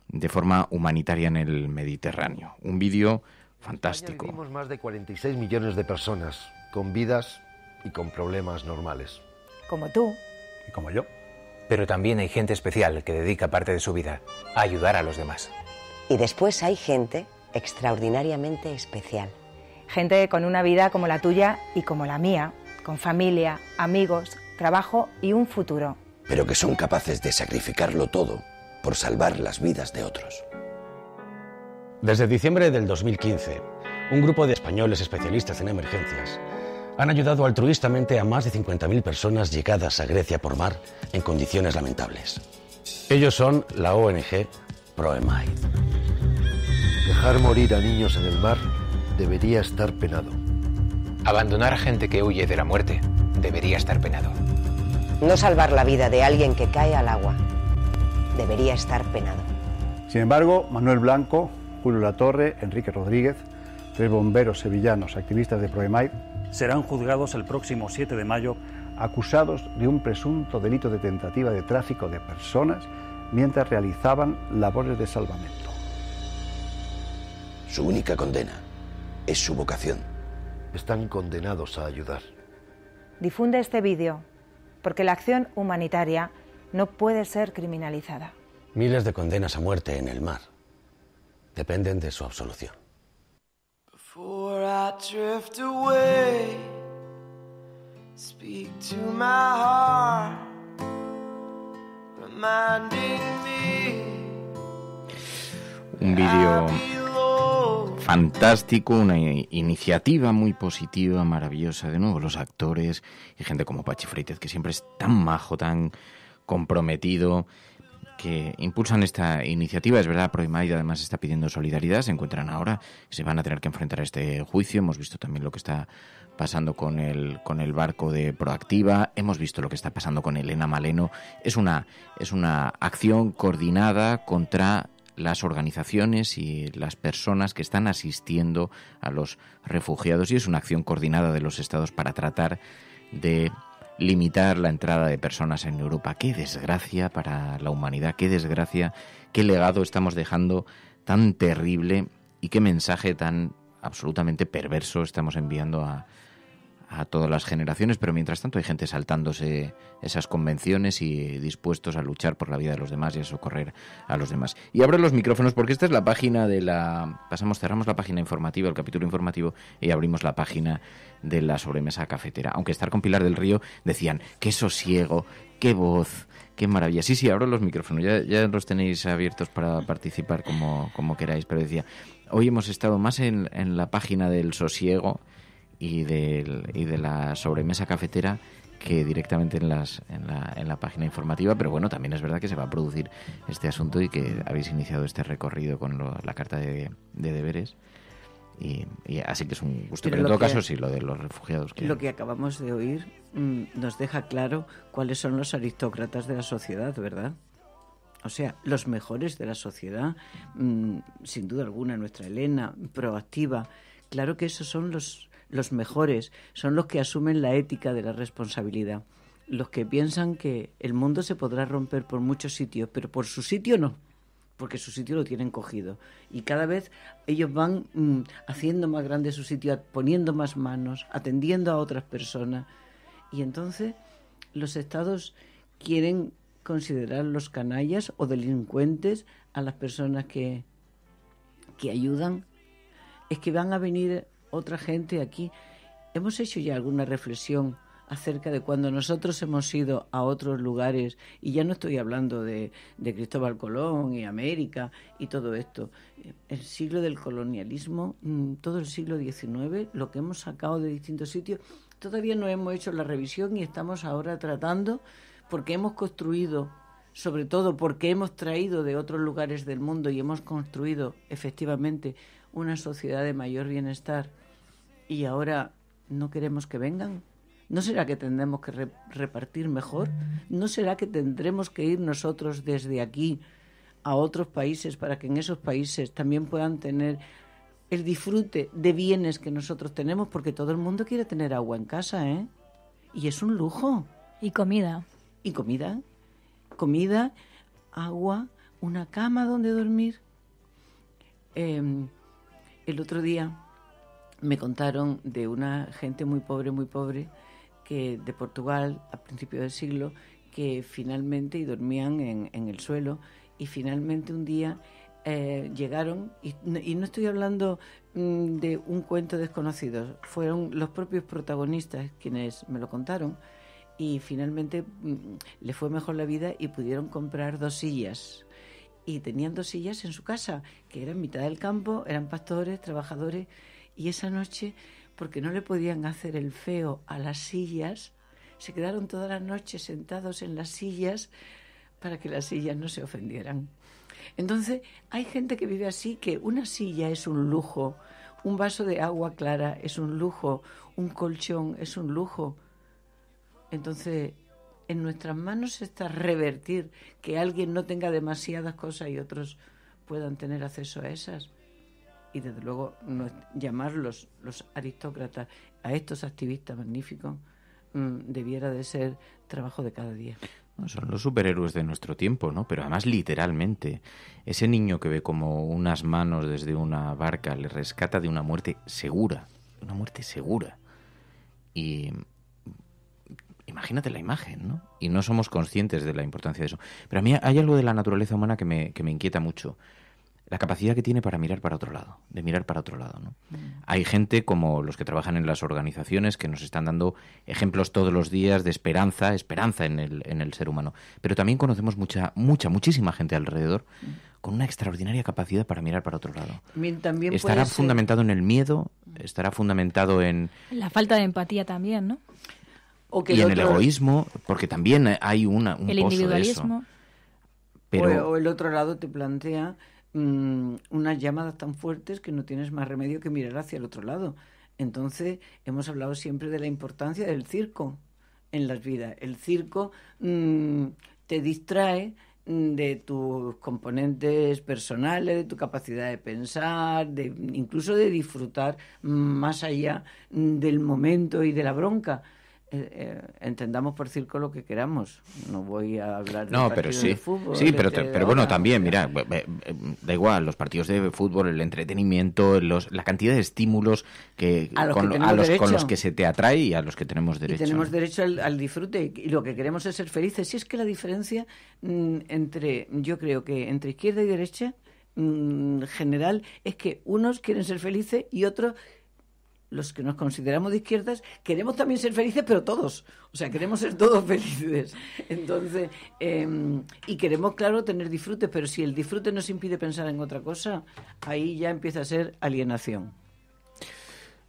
de forma humanitaria en el Mediterráneo. Un vídeo fantástico. Tenemos más de 46 millones de personas con vidas y con problemas normales. Como tú. Y como yo. Pero también hay gente especial que dedica parte de su vida a ayudar a los demás. Y después hay gente extraordinariamente especial. Gente con una vida como la tuya y como la mía, con familia, amigos, trabajo y un futuro. Pero que son capaces de sacrificarlo todo por salvar las vidas de otros. Desde diciembre del 2015, un grupo de españoles especialistas en emergencias han ayudado altruistamente a más de 50.000 personas llegadas a Grecia por mar en condiciones lamentables. Ellos son la ONG Proemaid. Dejar morir a niños en el mar debería estar penado. Abandonar a gente que huye de la muerte debería estar penado. No salvar la vida de alguien que cae al agua debería estar penado. Sin embargo, Manuel Blanco, Julio Latorre, Enrique Rodríguez, tres bomberos sevillanos activistas de Proemaid, serán juzgados el próximo 7 de mayo acusados de un presunto delito de tentativa de tráfico de personas mientras realizaban labores de salvamento. Su única condena es su vocación. Están condenados a ayudar. Difunde este vídeo, porque la acción humanitaria no puede ser criminalizada. Miles de condenas a muerte en el mar dependen de su absolución. Un vídeo fantástico, una iniciativa muy positiva, maravillosa. De nuevo, los actores y gente como Pachi Freitez, que siempre es tan majo, tan comprometido que impulsan esta iniciativa. Es verdad, Proimaid además está pidiendo solidaridad, se encuentran ahora, se van a tener que enfrentar a este juicio. Hemos visto también lo que está pasando con el, con el barco de Proactiva, hemos visto lo que está pasando con Elena Maleno. Es una, es una acción coordinada contra las organizaciones y las personas que están asistiendo a los refugiados y es una acción coordinada de los estados para tratar de limitar la entrada de personas en Europa. Qué desgracia para la humanidad, qué desgracia, qué legado estamos dejando tan terrible y qué mensaje tan absolutamente perverso estamos enviando a, a todas las generaciones, pero mientras tanto hay gente saltándose esas convenciones y dispuestos a luchar por la vida de los demás y a socorrer a los demás. Y abro los micrófonos porque esta es la página de la... Pasamos, cerramos la página informativa, el capítulo informativo, y abrimos la página de la sobremesa cafetera. Aunque estar con Pilar del Río decían, qué sosiego, qué voz, qué maravilla. Sí, sí, abro los micrófonos, ya, ya los tenéis abiertos para participar como, como queráis, pero decía, hoy hemos estado más en, en la página del sosiego y de, y de la sobremesa cafetera que directamente en, las, en, la, página informativa, pero bueno, también es verdad que se va a producir este asunto y que habéis iniciado este recorrido con la carta de, deberes. Y, así que es un gusto. en todo caso, sí, lo de los refugiados. Que lo que acabamos de oír mm, nos deja claro cuáles son los aristócratas de la sociedad, ¿verdad? O sea, los mejores de la sociedad, mm, sin duda alguna, nuestra Elena, proactiva. Claro que esos son los los mejores, son los que asumen la ética de la responsabilidad, los que piensan que el mundo se podrá romper por muchos sitios, pero por su sitio no porque su sitio lo tienen cogido. Y cada vez ellos van mm, haciendo más grande su sitio, poniendo más manos, atendiendo a otras personas. Y entonces los estados quieren considerar los canallas o delincuentes a las personas que, que ayudan. Es que van a venir otra gente aquí, hemos hecho ya alguna reflexión acerca de cuando nosotros hemos ido a otros lugares, y ya no estoy hablando de, de, Cristóbal Colón y América y todo esto, el siglo del colonialismo, mm, todo el siglo XIX, lo que hemos sacado de distintos sitios, todavía no hemos hecho la revisión y estamos ahora tratando, porque hemos construido, sobre todo porque hemos traído de otros lugares del mundo y hemos construido efectivamente una sociedad de mayor bienestar y ahora no queremos que vengan? ¿No será que tendremos que repartir mejor? ¿No será que tendremos que ir nosotros desde aquí a otros países para que en esos países también puedan tener el disfrute de bienes que nosotros tenemos? Porque todo el mundo quiere tener agua en casa, ¿eh? Y es un lujo. Y comida. Y comida. Comida, agua, una cama donde dormir. Em, el otro día me contaron de una gente muy pobre, muy pobre, que de Portugal a principios del siglo, que finalmente, y dormían en, el suelo, y finalmente un día eh, llegaron, y, no estoy hablando mm, de un cuento desconocido, fueron los propios protagonistas quienes me lo contaron, y finalmente les mm, le fue mejor la vida y pudieron comprar dos sillas y tenían dos sillas en su casa, que eran mitad del campo, eran pastores, trabajadores, y esa noche, porque no le podían hacer el feo a las sillas, se quedaron toda la noche sentados en las sillas para que las sillas no se ofendieran. Entonces, hay gente que vive así, que una silla es un lujo, un vaso de agua clara es un lujo, un colchón es un lujo. Entonces, en nuestras manos está revertir que alguien no tenga demasiadas cosas y otros puedan tener acceso a esas y desde luego no, llamarlos los aristócratas a estos activistas magníficos mm, debiera de ser trabajo de cada día. Son los superhéroes de nuestro tiempo, ¿no? Pero además literalmente. Ese niño que ve como unas manos desde una barca le rescata de una muerte segura. Una muerte segura. Y imagínate la imagen, ¿no? Y no somos conscientes de la importancia de eso. Pero a mí hay algo de la naturaleza humana que me, que me inquieta mucho la capacidad que tiene para mirar para otro lado, de mirar para otro lado. ¿no? Mm. Hay gente como los que trabajan en las organizaciones que nos están dando ejemplos todos los días de esperanza, esperanza en el, en el ser humano. Pero también conocemos mucha, mucha, muchísima gente alrededor mm. con una extraordinaria capacidad para mirar para otro lado. También, estará fundamentado en el miedo, mm. estará fundamentado en... La falta de empatía también, ¿no? y en el egoísmo, porque también hay una, un de eso. Pero... o el otro lado te plantea Mm, unas llamadas tan fuertes que no tienes más remedio que mirar hacia el otro lado. Entonces, hemos hablado siempre de la importancia del circo en las vidas. El circo mm, te distrae mm, de tus componentes personales, de tu capacidad de pensar, de, incluso de disfrutar más allá del momento y de la bronca. Eh, eh, entendamos por circo lo que queramos. No voy a hablar de no, fútbol. Sí, pero, pero bueno, también, mira, eh, da igual, los partidos de fútbol, el entretenimiento, la cantidad de estímulos que, con, los, que se te atrae y a los que tenemos derecho. tenemos derecho al, disfrute y lo que queremos es ser felices. Si es que la diferencia mm, entre, yo creo que entre izquierda y derecha mm, general es que unos quieren ser felices y otros los que nos consideramos de izquierdas, queremos también ser felices, pero todos. O sea, queremos ser todos <laughs> felices. Entonces, em, y queremos, claro, tener disfrute, pero si el disfrute nos impide pensar en otra cosa, ahí ya empieza a ser alienación.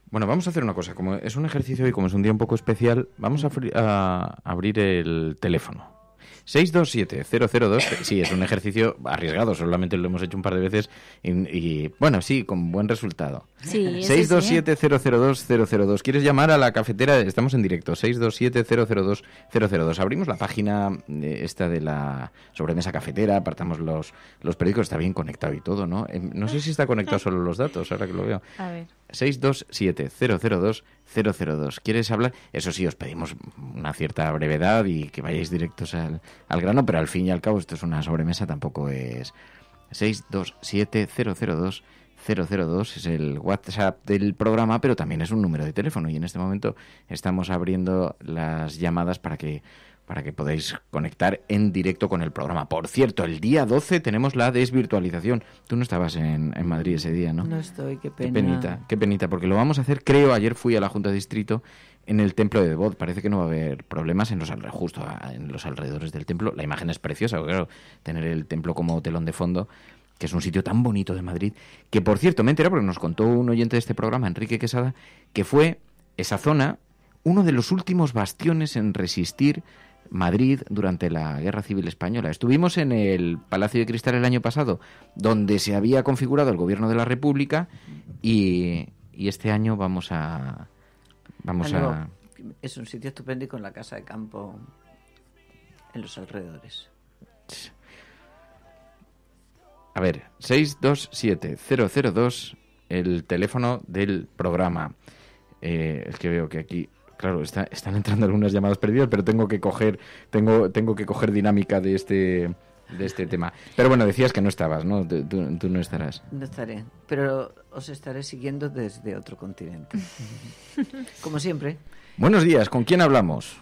Bueno, vamos a hacer una cosa. Como es un ejercicio y como es un día un poco especial, vamos a abrir el teléfono. 627-002. Sí, es un ejercicio arriesgado, solamente lo hemos hecho un par de veces y, bueno, sí, con buen resultado. Sí, 627-002-002. ¿eh? ¿Quieres llamar a la cafetera? Estamos en directo. 627-002-002. Abrimos la página eh, esta de la sobremesa cafetera, apartamos los, los periódicos, está bien conectado y todo, ¿no? Em, no sé si está conectado ah. solo los datos, ahora que lo veo. A ver. 627-002-002. ¿Quieres hablar? Eso sí, os pedimos una cierta brevedad y que vayáis directos al, grano, pero al fin y al cabo esto es una sobremesa, tampoco es... 627 002 002 es el WhatsApp del programa, pero también es un número de teléfono y en este momento estamos abriendo las llamadas para que para que podáis conectar en directo con el programa. Por cierto, el día 12 tenemos la desvirtualización. Tú no estabas en, Madrid ese día, ¿no? No estoy, qué pena. Qué penita, qué penita, porque lo vamos a hacer, creo, ayer fui a la Junta de Distrito en el templo de Debod. Parece que no va a haber problemas en los justo en los alrededores del templo. La imagen es preciosa, claro, tener el templo como telón de fondo, que es un sitio tan bonito de Madrid, que por cierto me enteré porque nos contó un oyente de este programa, Enrique Quesada, que fue esa zona uno de los últimos bastiones en resistir Madrid durante la Guerra Civil Española. Estuvimos en el Palacio de Cristal el año pasado, donde se había configurado el gobierno de la República y, este año vamos a... Vamos a... Es un sitio estupendo y con la casa de campo en los alrededores. A ver, 627-002, el teléfono del programa. Eh, es que veo que aquí Claro, están entrando algunas llamadas perdidas, pero tengo que coger, tengo, tengo que coger dinámica de este de este tema. Pero bueno, decías que no estabas, ¿no? Tú, no estarás. No estaré, pero os estaré siguiendo desde otro continente. <laughs> Como siempre. Buenos días, ¿con quién hablamos?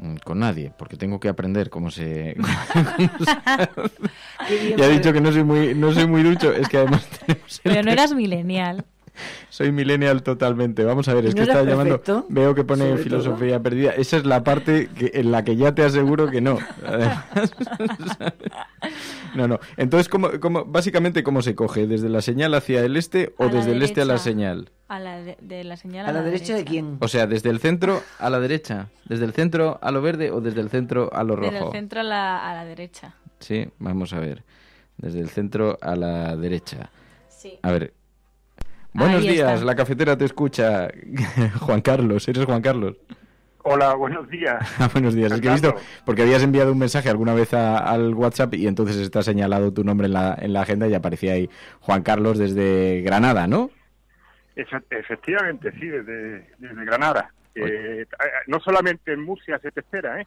Mm, con nadie, porque tengo que aprender cómo se. Y <laughs> <laughs> ya dicho que no soy muy, no soy muy ducho, es que además Pero no eras milenial. Soy millennial totalmente. Vamos a ver, es que estaba llamando. Veo que pone filosofía perdida. Esa es la parte que, en la que ya te aseguro que no. <laughs> no, no. Entonces, básicamente, ¿cómo se coge? ¿Desde la señal hacia el este o desde el este a la señal? A la, de, la señal a, la, derecha, de quién? O sea, desde el centro a la derecha. ¿Desde el centro a lo verde o desde el centro a lo rojo? Desde el centro a la, a la derecha. Sí, vamos a ver. Desde el centro a la derecha. Sí. A ver, Buenos días, la cafetera te escucha. <laughs> Juan Carlos, ¿eres Juan Carlos? Hola, buenos días. <laughs> Ah, buenos días. Es que he visto, porque habías enviado un mensaje alguna vez al WhatsApp y entonces está señalado tu nombre en la, en la agenda y aparecía ahí Juan Carlos desde Granada, ¿no? efectivamente, sí, desde, desde Granada. Eh, eh, no solamente en Murcia se te espera, ¿eh?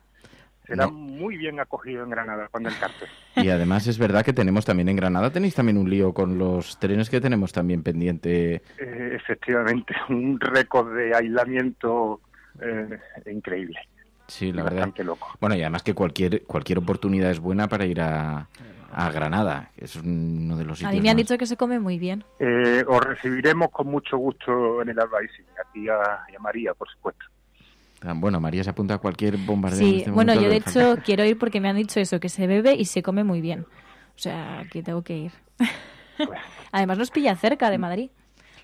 será muy bien acogido en Granada cuando encarte. Y además es verdad que tenemos también en Granada, tenéis también un lío con los trenes que tenemos también pendiente. Eh, efectivamente, <laughs> un récord de aislamiento eh, increíble. Sí, la verdad. Loco. Bueno, y además que cualquier, cualquier oportunidad es buena para ir a, Granada, es uno de los sitios. me han dicho que se come muy bien. Eh, os recibiremos con mucho gusto en el Albaicín, a a María, por supuesto. Ah, bueno, María se apunta a cualquier bombardero. Sí, este bueno, yo de hecho quiero ir porque me han dicho eso, que se bebe y se come muy bien. O sea, que tengo que ir. <laughs> Además nos pilla cerca de Madrid.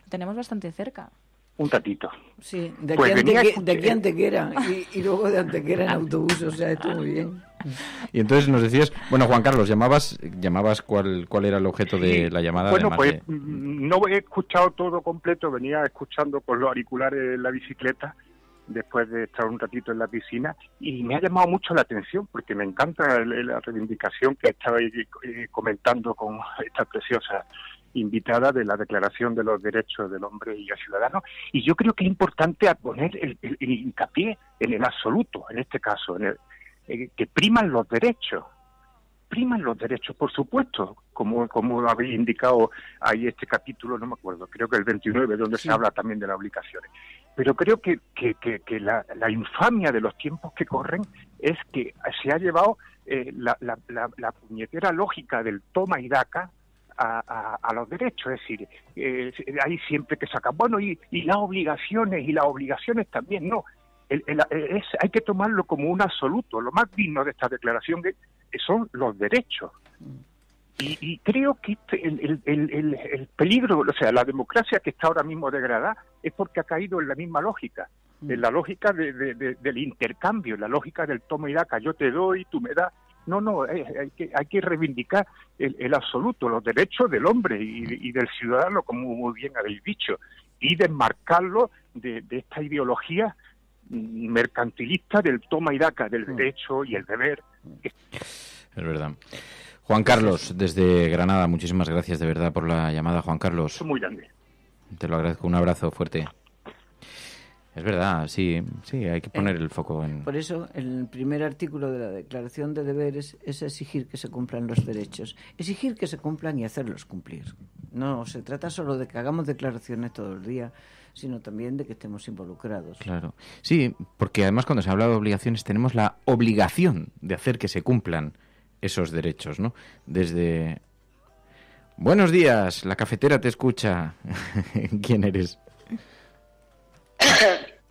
Lo tenemos bastante cerca. Un tatito. Sí, de pues aquí, Antequera y, luego de Antequera en autobús, o sea, estuvo muy bien. Y entonces nos decías, bueno, Juan Carlos, llamabas, llamabas cuál, cuál era el objeto de la llamada. Bueno, pues mm, no he escuchado todo completo, venía escuchando con los auriculares en la bicicleta después de estar un ratito en la piscina y me ha llamado mucho la atención porque me encanta la reivindicación que estaba eh, comentando con esta preciosa invitada de la Declaración de los Derechos del Hombre y el Ciudadano y yo creo que es importante poner el, hincapié en el absoluto, en este caso, en que priman los derechos, priman los derechos, por supuesto, como, como habéis indicado ahí este capítulo, no me acuerdo, creo que el 29, donde se habla también de las obligaciones. Pero creo que, que, la, infamia de los tiempos que corren es que se ha llevado eh, la, la, puñetera lógica del toma y daca a, los derechos. Es decir, eh, hay siempre que sacar, bueno, y, las obligaciones, y las obligaciones también, no. es, hay que tomarlo como un absoluto. Lo más digno de esta declaración son los derechos. Y, creo que este, el, peligro, o sea, la democracia que está ahora mismo degradada es porque ha caído en la misma lógica, mm. en la lógica del intercambio, en la lógica del toma y daca, yo te doy, tú me das. No, no, eh, hay, que, hay que reivindicar el, absoluto, los derechos del hombre mm. y, del ciudadano, como muy bien habéis dicho, y desmarcarlo de, de esta ideología mercantilista del toma y daca, del mm. derecho y el deber. Es verdad. Juan Carlos, desde Granada, muchísimas gracias de verdad por la llamada, Juan Carlos. Muy grande. Te lo agradezco, un abrazo fuerte. Es verdad, sí, sí, hay que eh, poner el foco en. Por eso, el primer artículo de la Declaración de Deberes es exigir que se cumplan los derechos, exigir que se cumplan y hacerlos cumplir. No se trata solo de que hagamos declaraciones todo el día, sino también de que estemos involucrados. Claro, sí, porque además cuando se habla de obligaciones tenemos la obligación de hacer que se cumplan esos derechos, ¿no? Desde... Buenos días, la cafetera te escucha. <laughs> ¿Quién eres? <coughs>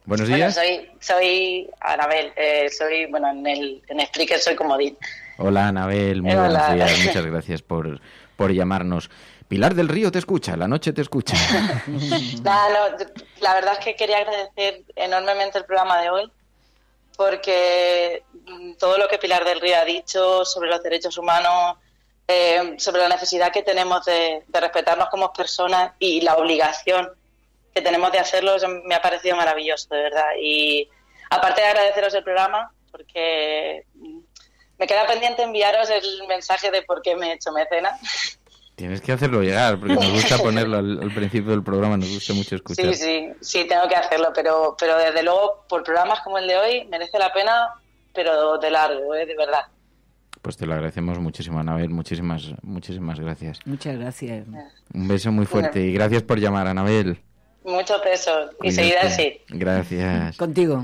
Buenos días. soy, soy Anabel, eh, soy, bueno, en el, en soy comodín. Hola Anabel, muy eh, buenos días, <laughs> muchas gracias por, por llamarnos. Pilar del Río te escucha, la noche te escucha. <laughs> la verdad es que quería agradecer enormemente el programa de hoy porque mm, todo lo que Pilar del Río ha dicho sobre los derechos humanos, eh, sobre la necesidad que tenemos de, de, respetarnos como personas y la obligación que tenemos de hacerlo, me ha parecido maravilloso, de verdad. Y aparte de agradeceros el programa, porque mm, me queda pendiente enviaros el mensaje de por qué me he hecho mecena. <laughs> Tienes que hacerlo llegar, porque nos gusta ponerlo al, principio del programa, nos gusta mucho escuchar. Sí, sí, sí, tengo que hacerlo, pero, pero desde luego, por programas como el de hoy, merece la pena, pero de largo, ¿eh? de verdad. Pues te lo agradecemos muchísimo, Anabel. Muchísimas, muchísimas gracias. Muchas gracias. Un beso muy fuerte y gracias por llamar, Anabel. Muchos besos y seguida así. Gracias. Contigo.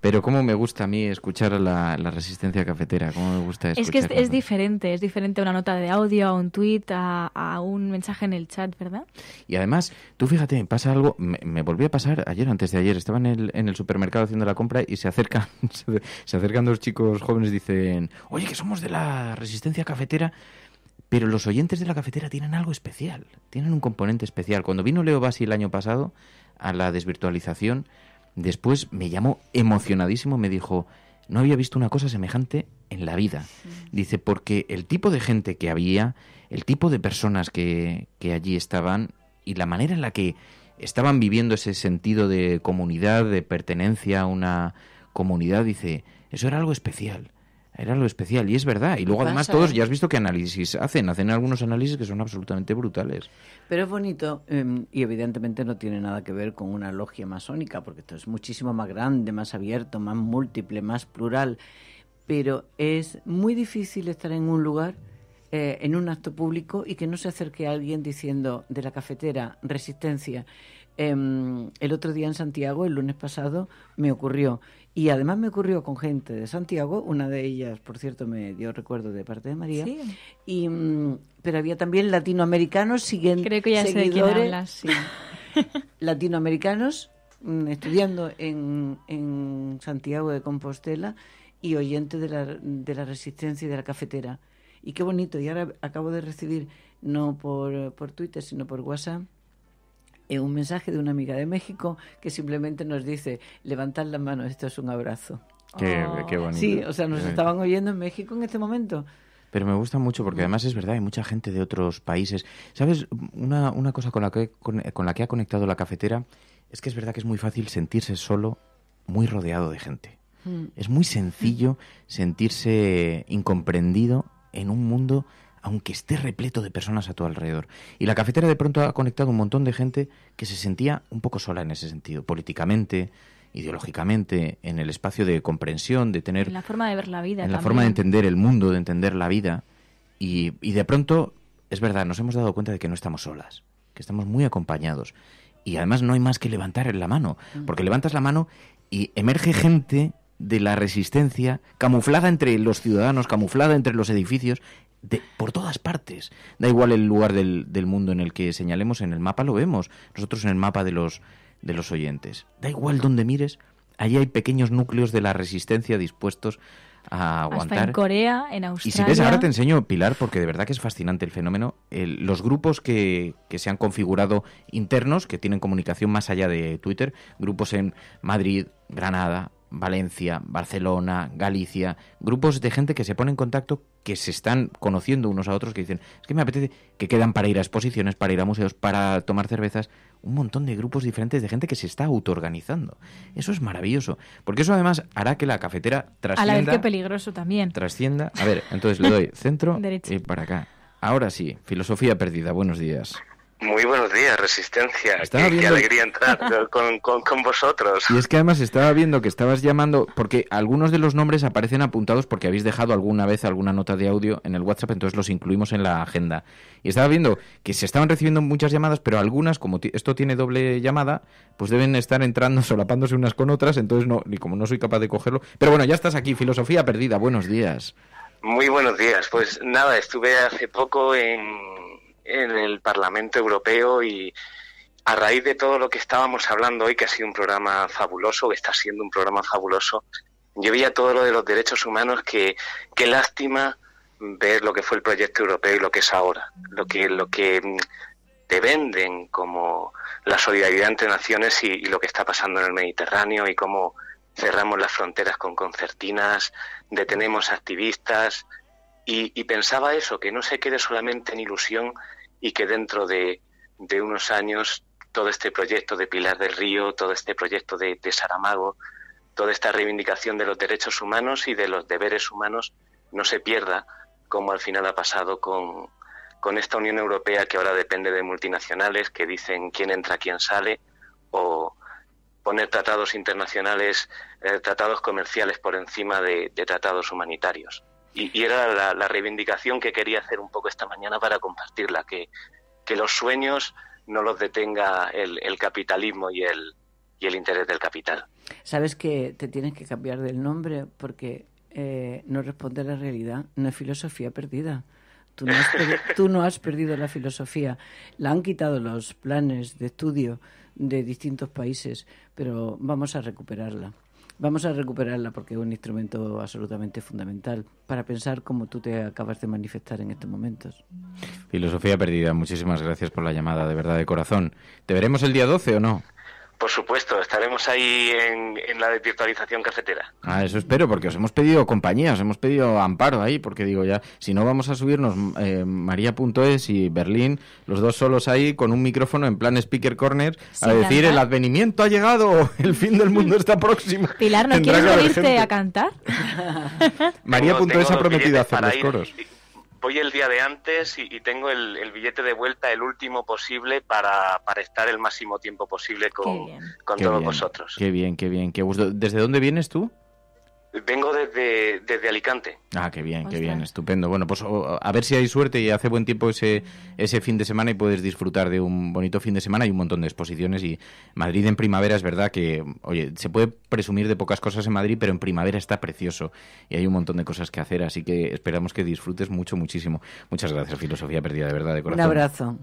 Pero cómo me gusta a mí escuchar la, la resistencia cafetera, cómo me gusta escuchar. Es que es, diferente, es diferente a una nota de audio, a un tweet, a, un mensaje en el chat, ¿verdad? Y además, tú fíjate, pasa algo, me, volví a pasar ayer, antes de ayer, estaba en el, supermercado haciendo la compra y se acercan, <laughs> se, acercan dos chicos jóvenes y dicen, oye, que somos de la resistencia cafetera. Pero los oyentes de la cafetera tienen algo especial, tienen un componente especial. Cuando vino Leo Bassi el año pasado a la desvirtualización, Después me llamó emocionadísimo, me dijo, no había visto una cosa semejante en la vida. Dice, porque el tipo de gente que había, el tipo de personas que, que allí estaban y la manera en la que estaban viviendo ese sentido de comunidad, de pertenencia a una comunidad, dice, eso era algo especial era lo especial y es verdad y luego además todos ¿eh? ya has visto qué análisis hacen hacen algunos análisis que son absolutamente brutales pero es bonito em, y evidentemente no tiene nada que ver con una logia masónica porque esto es muchísimo más grande más abierto más múltiple más plural pero es muy difícil estar en un lugar eh, en un acto público y que no se acerque a alguien diciendo de la cafetera resistencia em, el otro día en Santiago el lunes pasado me ocurrió y además me ocurrió con gente de Santiago, una de ellas, por cierto, me dio recuerdo de parte de María, sí. y, mm, pero había también latinoamericanos siguiendo <laughs> latinoamericanos mm, estudiando en, en, Santiago de Compostela y oyente de la, de la resistencia y de la cafetera. Y qué bonito, y ahora acabo de recibir, no por, por Twitter, sino por WhatsApp, eh, un mensaje de una amiga de México que simplemente nos dice, levantad la mano, esto es un abrazo. Qué, oh. bonito. Sí, o sea, nos estaban oyendo en México en este momento. Pero me gusta mucho porque mm. además es verdad, hay mucha gente de otros países. ¿Sabes? Una, cosa con la, que, con, la que ha conectado la cafetera es que es verdad que es muy fácil sentirse solo, muy rodeado de gente. Mm. Es muy sencillo mm. sentirse incomprendido en un mundo aunque esté repleto de personas a tu alrededor. Y la cafetera de pronto ha conectado un montón de gente que se sentía un poco sola en ese sentido, políticamente, ideológicamente, en el espacio de comprensión, de tener... En la forma de ver la vida. En la forma de entender el mundo, de entender la vida. Y, de pronto, es verdad, nos hemos dado cuenta de que no estamos solas, que estamos muy acompañados. Y además no hay más que levantar la mano, porque levantas la mano y emerge gente de la resistencia, camuflada entre los ciudadanos, camuflada entre los edificios, por todas partes. Da igual el lugar del, del, mundo en el que señalemos, en el mapa lo vemos. Nosotros en el mapa de los, de los oyentes. Da igual donde mires, allí hay pequeños núcleos de la resistencia dispuestos a aguantar. en Corea, en Australia. Y si ves, ahora te enseño, Pilar, porque de verdad que es fascinante el fenómeno. los grupos que, que, se han configurado internos, que tienen comunicación más allá de Twitter, grupos en Madrid, Granada, Valencia, Barcelona, Galicia, grupos de gente que se pone en contacto, que se están conociendo unos a otros, que dicen, es que me apetece, que quedan para ir a exposiciones, para ir a museos, para tomar cervezas, un montón de grupos diferentes de gente que se está autoorganizando. Eso es maravilloso, porque eso además hará que la cafetera trascienda. A la vez que peligroso también. Trascienda. A ver, entonces le doy centro <laughs> y para acá. Ahora sí, filosofía perdida. Buenos días. Muy buenos días, Resistencia. qué, alegría entrar <laughs> con, con, vosotros. Y es que además estaba viendo que estabas llamando, porque algunos de los nombres aparecen apuntados porque habéis dejado alguna vez alguna nota de audio en el WhatsApp, entonces los incluimos en la agenda. Y estaba viendo que se estaban recibiendo muchas llamadas, pero algunas, como esto tiene doble llamada, pues deben estar entrando, <laughs> solapándose unas con otras, entonces no, ni como no soy capaz de cogerlo. Pero bueno, ya estás aquí, Filosofía Perdida, buenos días. Muy buenos días. Pues nada, estuve hace poco en en el Parlamento Europeo y a raíz de todo lo que estábamos hablando hoy, que ha sido un programa fabuloso, que está siendo un programa fabuloso, yo veía todo lo de los derechos humanos que qué lástima ver lo que fue el proyecto europeo y lo que es ahora, lo que lo que mm, te venden como la solidaridad entre naciones y, lo que está pasando en el Mediterráneo y cómo cerramos las fronteras con concertinas, detenemos activistas y pensaba eso, que no se quede solamente en ilusión y que dentro de, unos años todo este proyecto de Pilar del Río, todo este proyecto de, Saramago, toda esta reivindicación de los derechos humanos y de los deberes humanos no se pierda, como al final ha pasado con, esta Unión Europea que ahora depende de multinacionales que dicen quién entra, quién sale, o poner tratados internacionales, eh, tratados comerciales por encima de tratados humanitarios y, era la, reivindicación que quería hacer un poco esta mañana para compartirla, que, los sueños no los detenga el, capitalismo y el, y el interés del capital. Sabes que te tienes que cambiar del nombre porque eh, no responde a la realidad, no es filosofía perdida. <laughs> tú no, has perdido la filosofía. La han quitado los planes de estudio de distintos países, pero vamos a recuperarla. Vamos a recuperarla porque es un instrumento absolutamente fundamental para pensar como tú te acabas de manifestar en estos momentos. Filosofía perdida, muchísimas gracias por la llamada, de verdad, de corazón. ¿Te veremos el día 12 o no? Por supuesto, estaremos ahí en, la de virtualización cafetera. Ah, eso espero, porque os hemos pedido compañía, os hemos pedido amparo ahí, porque digo ya, si no vamos a subirnos eh, María.es y Berlín, los dos solos ahí con un micrófono en plan speaker corner, a decir el advenimiento ha llegado, <laughs> el fin del mundo está próximo. <laughs> Pilar, ¿no quieres venirte a cantar? <laughs> María.es ha prometido hacer los coros voy el día de antes y, tengo el, billete de vuelta el último posible para, estar el máximo tiempo posible con, con todos vosotros. Qué bien, qué bien, qué gusto. ¿Desde dónde vienes tú? Vengo desde, Alicante. Ah, qué bien, qué bien, estupendo. Bueno, pues a ver si hay suerte y hace buen tiempo ese, ese fin de semana y puedes disfrutar de un bonito fin de semana y un montón de exposiciones. Y Madrid en primavera es verdad que, oye, se puede presumir de pocas cosas en Madrid, pero en primavera está precioso y hay un montón de cosas que hacer, así que esperamos que disfrutes mucho, muchísimo. Muchas gracias, Filosofía Perdida, de verdad, de corazón. Un abrazo.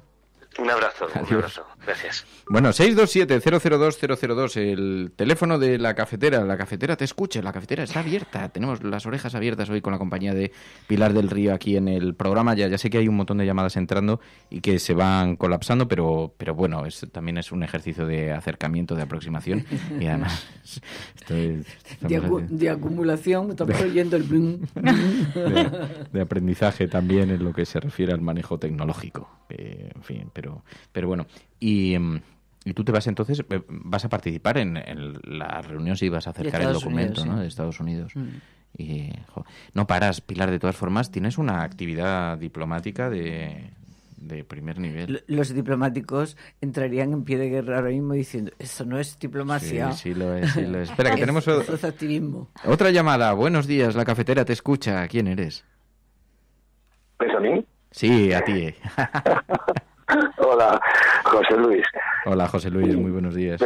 Un abrazo, un abrazo. Gracias. Bueno, 627-002-002, el teléfono de la cafetera. La cafetera te escucha, la cafetera está abierta. Tenemos las orejas abiertas hoy con la compañía de Pilar del Río aquí en el programa. Ya, sé que hay un montón de llamadas entrando y que se van colapsando, pero, pero bueno, es, también es un ejercicio de acercamiento, de aproximación y además... <laughs> de, acumulación, estamos oyendo el <laughs> de, aprendizaje también en lo que se refiere al manejo tecnológico. en fin, pero pero, bueno. Mm, y, tú te vas entonces, eh, vas a participar en, la reunión si vas a acercar el documento de Estados Unidos. Mm. Y, no paras, Pilar, de todas formas, tienes una actividad diplomática de, primer nivel. Los diplomáticos entrarían en pie de guerra ahora mismo diciendo, eso no es diplomacia. Sí, sí lo es, Espera, que <laughs> tenemos otro activismo. otra llamada. Buenos días, la cafetera te escucha. ¿Quién eres? ¿Es a mí? Sí, a ti. Eh. <laughs> Hola, José Luis. Hola, José Luis, muy buenos días.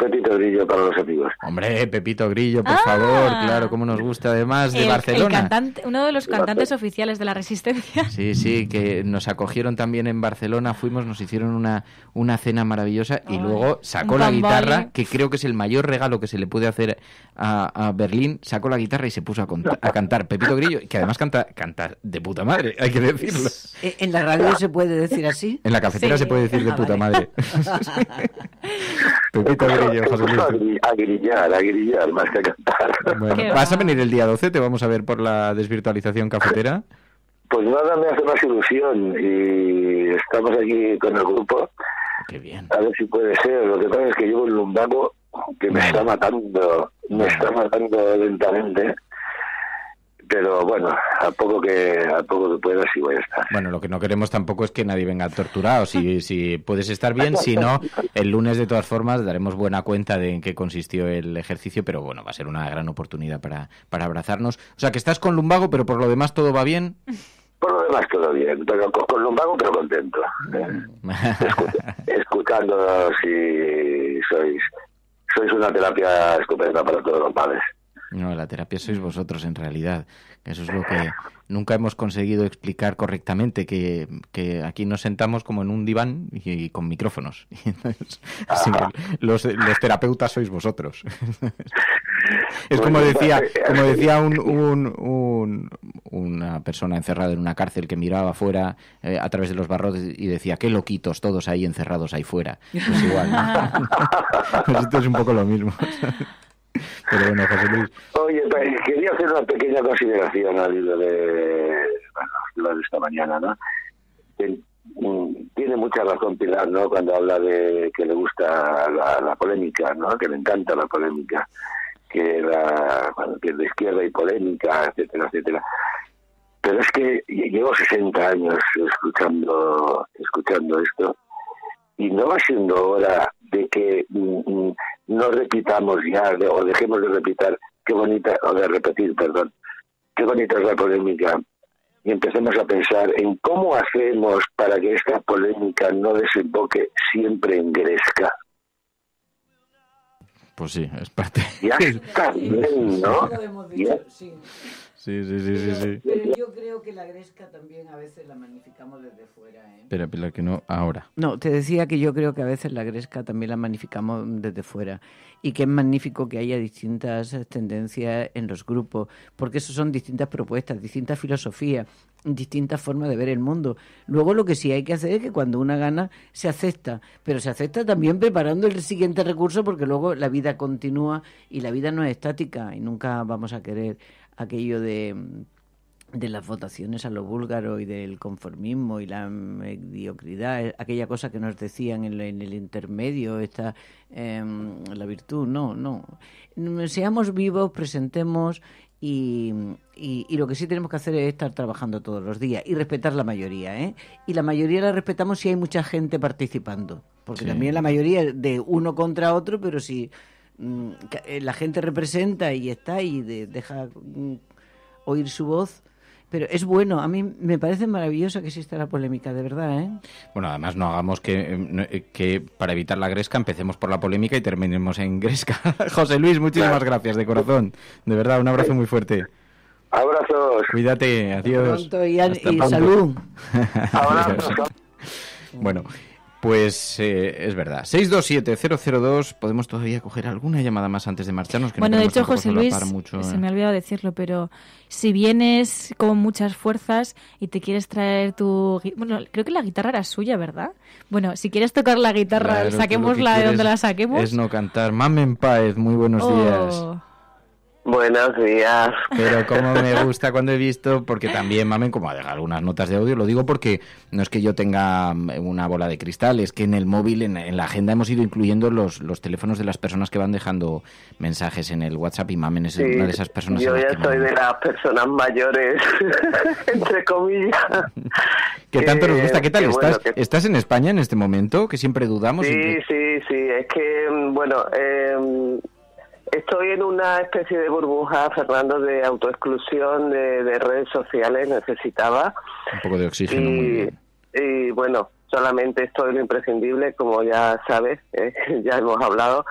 Pepito Grillo para los amigos. Hombre, Pepito Grillo, por ah. favor, claro, como nos gusta además de Barcelona. uno de los cantantes oficiales de la Resistencia. Sí, sí, que nos acogieron también en Barcelona, fuimos, nos hicieron una, una cena maravillosa y luego sacó la guitarra, que creo que es el mayor regalo que se le puede hacer a, Berlín, sacó la guitarra y se puso a, cantar Pepito Grillo, que además canta, canta de puta madre, hay que decirlo. <laughs> Eh, ¿En la radio se puede decir así? En la cafetera se puede decir de ah, puta madre. <laughs> Pepito a grillar, a grillar, más que a cantar. Bueno, ¿vas a venir el día 12? ¿Te vamos a ver por la desvirtualización cafetera? <laughs> Pues nada, me hace más ilusión y estamos aquí con el grupo. Qué bien. A ver si puede ser. Lo que pasa es que llevo el lumbago que me está matando, me está matando lentamente pero bueno, a poco que a poco que puedas sí voy a estar. Bueno, lo que no queremos tampoco es que nadie venga torturado, si, si puedes estar bien, si no, el lunes de todas formas daremos buena cuenta de en qué consistió el ejercicio, pero bueno, va a ser una gran oportunidad para, para abrazarnos. O sea, que estás con lumbago, pero por lo demás todo va bien. Por lo demás todo bien, pero con, lumbago pero contento. ¿eh? <laughs> escuchándonos y sois, sois una terapia estupenda para todos los padres. No, la terapia sois mm. vosotros en realidad. Eso es lo que nunca hemos conseguido explicar correctamente, que, aquí nos sentamos como en un diván y, con micrófonos. <laughs> los, terapeutas sois vosotros. <laughs> Es como decía, eh, eh, como eh, decía un, una persona encerrada en una cárcel que miraba afuera a través de los barrotes y decía, qué loquitos todos ahí encerrados ahí fuera. Es pues igual. <laughs> Pues esto es un poco lo mismo. Oye, pues, quería hacer una pequeña consideración al hilo de, bueno, de esta mañana, ¿no? Mm, tiene mucha razón Pilar, ¿no? Cuando habla de que le gusta la, polémica, ¿no? Que le encanta la polémica, que la, bueno, que es de izquierda y polémica, etcétera, etcétera. Pero es que llevo 60 años escuchando, escuchando esto y no va siendo hora de que mm, mm, no repitamos ya, o dejemos de repitar, qué bonita, o de repetir, perdón, qué bonita es la polémica, y empecemos a pensar en cómo hacemos para que esta polémica no desemboque siempre en Gresca. Pues sí, es parte. Ya ¿no? Sí, sí, sí, sí, Pero yo creo que la gresca también a veces la magnificamos desde fuera, ¿eh? Espera, Pilar, que no ahora. No, te decía que yo creo que a veces la gresca también la magnificamos desde fuera y que es magnífico que haya distintas tendencias en los grupos, porque eso son distintas propuestas, distintas filosofías, distintas formas de ver el mundo. Luego lo que sí hay que hacer es que cuando una gana se acepta, pero se acepta también preparando el siguiente recurso porque luego la vida continúa y la vida no es estática y nunca vamos a querer aquello de, de las votaciones a lo búlgaro y del conformismo y la mediocridad, eh, aquella cosa que nos decían en, el intermedio, esta, em, la virtud, no, no. Mm, seamos vivos, presentemos y, y, lo que sí tenemos que hacer es estar trabajando todos los días y respetar la mayoría. ¿eh? Y la mayoría la respetamos si hay mucha gente participando, porque también la mayoría de uno contra otro, pero si... Sí, Mm, eh, la gente representa y está y deja mm, oír su voz. Pero es bueno, a mí me parece maravilloso que exista la polémica, de verdad. ¿eh? Bueno, además no hagamos que, eh, eh, para evitar la gresca empecemos por la polémica y terminemos en gresca. <laughs> José Luis, muchísimas gracias de corazón. De verdad, un abrazo muy fuerte. Abrazos. Cuídate, adiós. Pronto y, salud. <laughs> Pues eh, es verdad. 627-002. Podemos todavía coger alguna llamada más antes de marcharnos. Que bueno, de hecho, José Luis, se ¿eh? me ha olvidado decirlo, pero si vienes con muchas fuerzas y te quieres traer tu. Bueno, creo que la guitarra era suya, ¿verdad? Bueno, si quieres tocar la guitarra, saquemos saquémosla de donde la saquemos. Es no cantar. Mamen Páez, muy buenos oh. días. Buenos días. Pero como me <laughs> gusta cuando he visto, porque también mamen como ha dejado algunas notas de audio, lo digo porque no es que yo tenga mm, una bola de cristal, es que en el móvil, en, la agenda hemos ido incluyendo los, los teléfonos de las personas que van dejando mensajes en el WhatsApp y mamen es una de esas personas. Yo ya soy de las personas mayores, <laughs> entre comillas. <laughs> ¿Qué tanto nos gusta. ¿Qué tal estás? ¿Estás en España en este momento? Que siempre dudamos. Sí, sí, sí. Es que, mm, bueno... Eh Estoy en una especie de burbuja, Fernando, de autoexclusión de, redes sociales, necesitaba. Un poco de oxígeno, y, muy bien. Y bueno, solamente esto es lo imprescindible, como ya sabes, <laughs> eh, ya hemos hablado.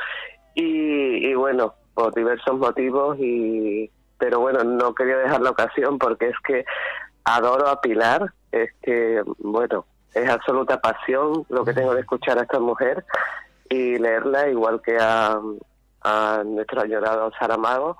Y, bueno, por diversos motivos, y pero bueno, no quería dejar la ocasión porque es que adoro a Pilar, es que, bueno, es absoluta pasión lo que tengo de escuchar a esta mujer y leerla igual que a, a nuestro añorado Saramago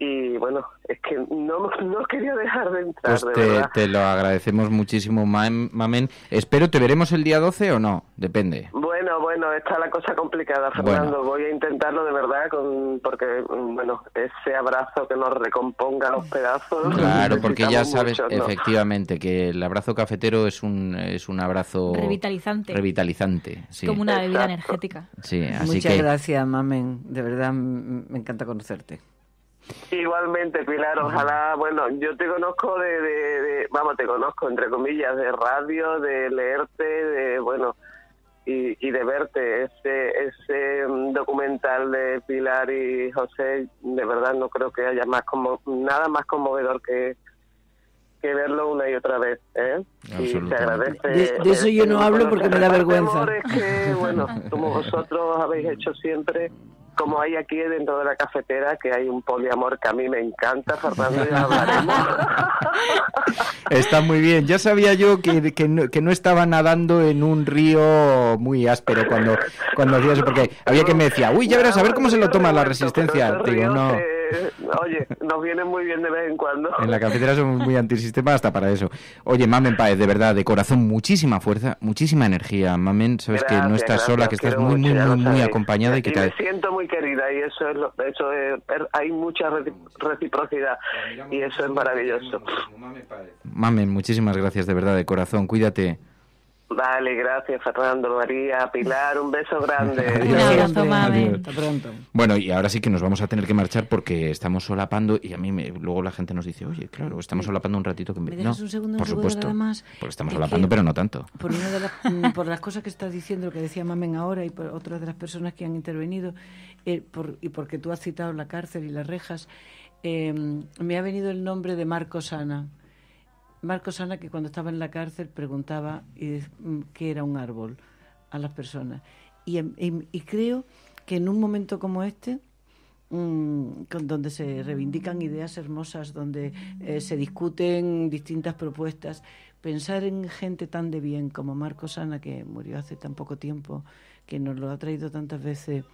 y bueno, es que no, quería dejar de entrar. Pues de te, verdad. te, lo agradecemos muchísimo, Mamen. Espero te veremos el día 12 o no, depende. Bueno, bueno, está la cosa complicada, Fernando. Voy a intentarlo de verdad, con, porque, bueno, ese abrazo que nos recomponga los pedazos. Claro, porque ya sabes, efectivamente, que el abrazo cafetero es un, es un abrazo. Revitalizante. Revitalizante, sí. Como una bebida energética. Sí, así Muchas gracias, Mamen. De verdad, me encanta conocerte. Igualmente, Pilar, ojalá, bueno, yo te conozco de, vamos, te conozco entre comillas, de radio, de leerte, de, bueno, y, de verte. Ese, ese mm, documental de Pilar y José, de verdad no creo que haya más como, nada más conmovedor que, que verlo una y otra vez. ¿eh? Y te agradece. De, eso yo no hablo porque me da vergüenza. Es que, bueno, como vosotros habéis hecho siempre como hay aquí dentro de la cafetera que hay un poliamor que a mí me encanta, Fernando, ya hablaremos. <laughs> Está muy bien. Ya sabía yo que, que, no, que, no, estaba nadando en un río muy áspero cuando, cuando hacía eso, porque había que me decía, uy, ya verás, a ver cómo se lo toma la resistencia. Digo, no. <laughs> oye, nos viene muy bien de vez en cuando. En la cafetera somos muy antisistema hasta para eso. Oye, Mamen Paez, de verdad, de corazón, muchísima fuerza, muchísima energía. Mamen, sabes que no estás sola, que estás muy, muy, muy, ¿eh? acompañada. Y que te... me siento muy querida y eso es, lo, eso es, er, hay mucha reciprocidad y eso es maravilloso. Mamen, muchísimas gracias, de verdad, de corazón. Cuídate. Vale, gracias Fernando, María, Pilar, un beso grande. <laughs> Un Adiós. Hasta pronto. Bueno, y ahora sí que nos vamos a tener que marchar porque estamos solapando y a mí me, luego la gente nos dice, oye, claro, estamos solapando un ratito. Que me... ¿Me un segundo, por supuesto, más? estamos solapando, pero no tanto. Mm, por, las, cosas que estás diciendo, lo que decía Mamen ahora y por otras de las personas que han intervenido, eh, y porque tú has citado la cárcel y las rejas, eh, me ha venido el nombre de Marcos Ana. Marco Sana que cuando estaba en la cárcel preguntaba mm, qué era un árbol a las personas. Y, em, creo que en un momento como este, mm, donde se reivindican ideas hermosas, donde eh, se discuten distintas propuestas, pensar en gente tan de bien como marco sana que murió hace tan poco tiempo, que nos lo ha traído tantas veces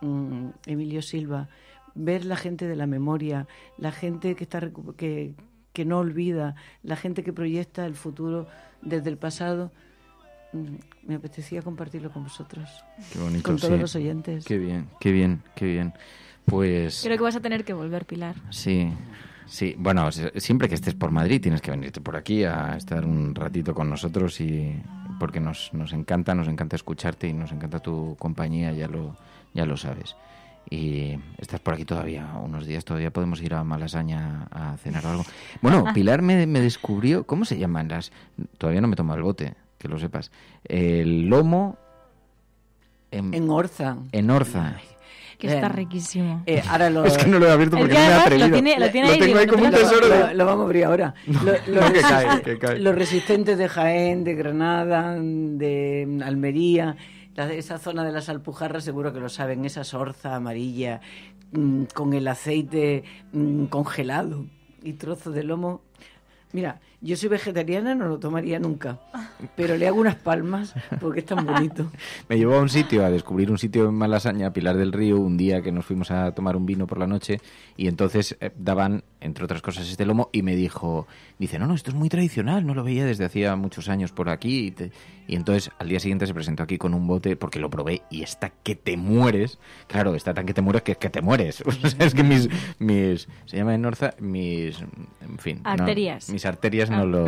mm, Emilio Silva, ver la gente de la memoria, la gente que está que, que no olvida, la gente que proyecta el futuro desde el pasado. Mm, me apetecía compartirlo con vosotros. Qué bonito, con todos los oyentes. Qué bien, qué bien, qué bien. Pues. Creo que vas a tener que volver, Pilar. Sí, sí. Bueno, siempre que estés por Madrid tienes que venirte por aquí a estar un ratito con nosotros y porque nos, nos encanta, nos encanta escucharte y nos encanta tu compañía, ya lo, ya lo sabes y estás por aquí todavía unos días, todavía podemos ir a Malasaña a cenar algo. Bueno, <laughs> Pilar me, descubrió, ¿cómo se llaman las? Todavía no me tomo el bote, que lo sepas. El lomo... En, Orza. En Orza. que está riquísimo. Eh, <laughs> es que no lo he abierto porque no me he atrevido. Lo, tiene, como un tesoro. Lo, vamos a abrir ahora. Los resistentes de Jaén, de Granada, de Almería, esa zona de las alpujarras seguro que lo saben, esa sorza amarilla mm, con el aceite mm, congelado y trozos de lomo. Mira, yo soy vegetariana, no lo tomaría nunca, pero le hago unas palmas porque es tan bonito. <laughs> Me llevó a un sitio, a descubrir un sitio en Malasaña, Pilar del Río, un día que nos fuimos a tomar un vino por la noche y entonces eh, daban, entre otras cosas, este lomo y me dijo, dice, no, no, esto es muy tradicional, no lo veía desde hacía muchos años por aquí. Y, entonces al día siguiente se presentó aquí con un bote porque lo probé y está que te mueres. Claro, está tan que te mueres que, es que te mueres. <laughs> es que mis, mis, se llama en Norza, mis, en fin. Arterias. mis arterias Ah. no lo...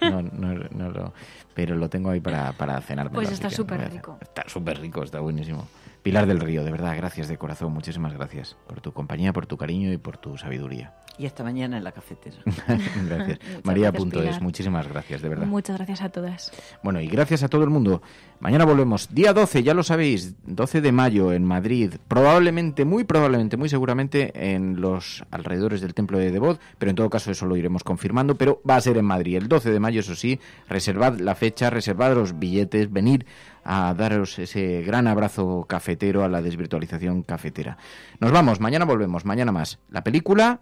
No, no, lo, pero lo tengo ahí para, para cenar. Pues está súper rico. Está súper rico, está buenísimo. Pilar del Río, de verdad, gracias de corazón, muchísimas gracias por tu compañía, por tu cariño y por tu sabiduría. Y hasta mañana en la cafetera. <laughs> gracias. María.es, muchísimas gracias, de verdad. Muchas gracias a todas. Bueno, y gracias a todo el mundo. Mañana volvemos, día 12, ya lo sabéis, 12 de mayo en Madrid, probablemente, muy probablemente, muy seguramente en los alrededores del Templo de Devot, pero en todo caso eso lo iremos confirmando, pero va a ser en Madrid, el 12 de mayo, eso sí, reservad la fecha, reservad los billetes, venid a daros ese gran abrazo cafetero a la desvirtualización cafetera. Nos vamos, mañana volvemos, mañana más. La película...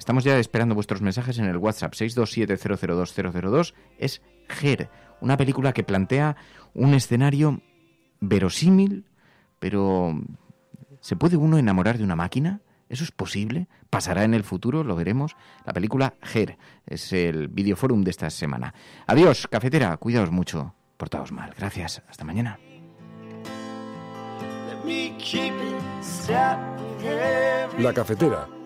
Estamos ya esperando vuestros mensajes en el WhatsApp 627-002-002. Es Ger, una película que plantea un escenario verosímil, pero ¿se puede uno enamorar de una máquina? ¿Eso es posible? ¿Pasará en el futuro? Lo veremos. La película Ger es el videoforum de esta semana. Adiós, cafetera. Cuidaos mucho. Portaos mal. Gracias. Hasta mañana. La cafetera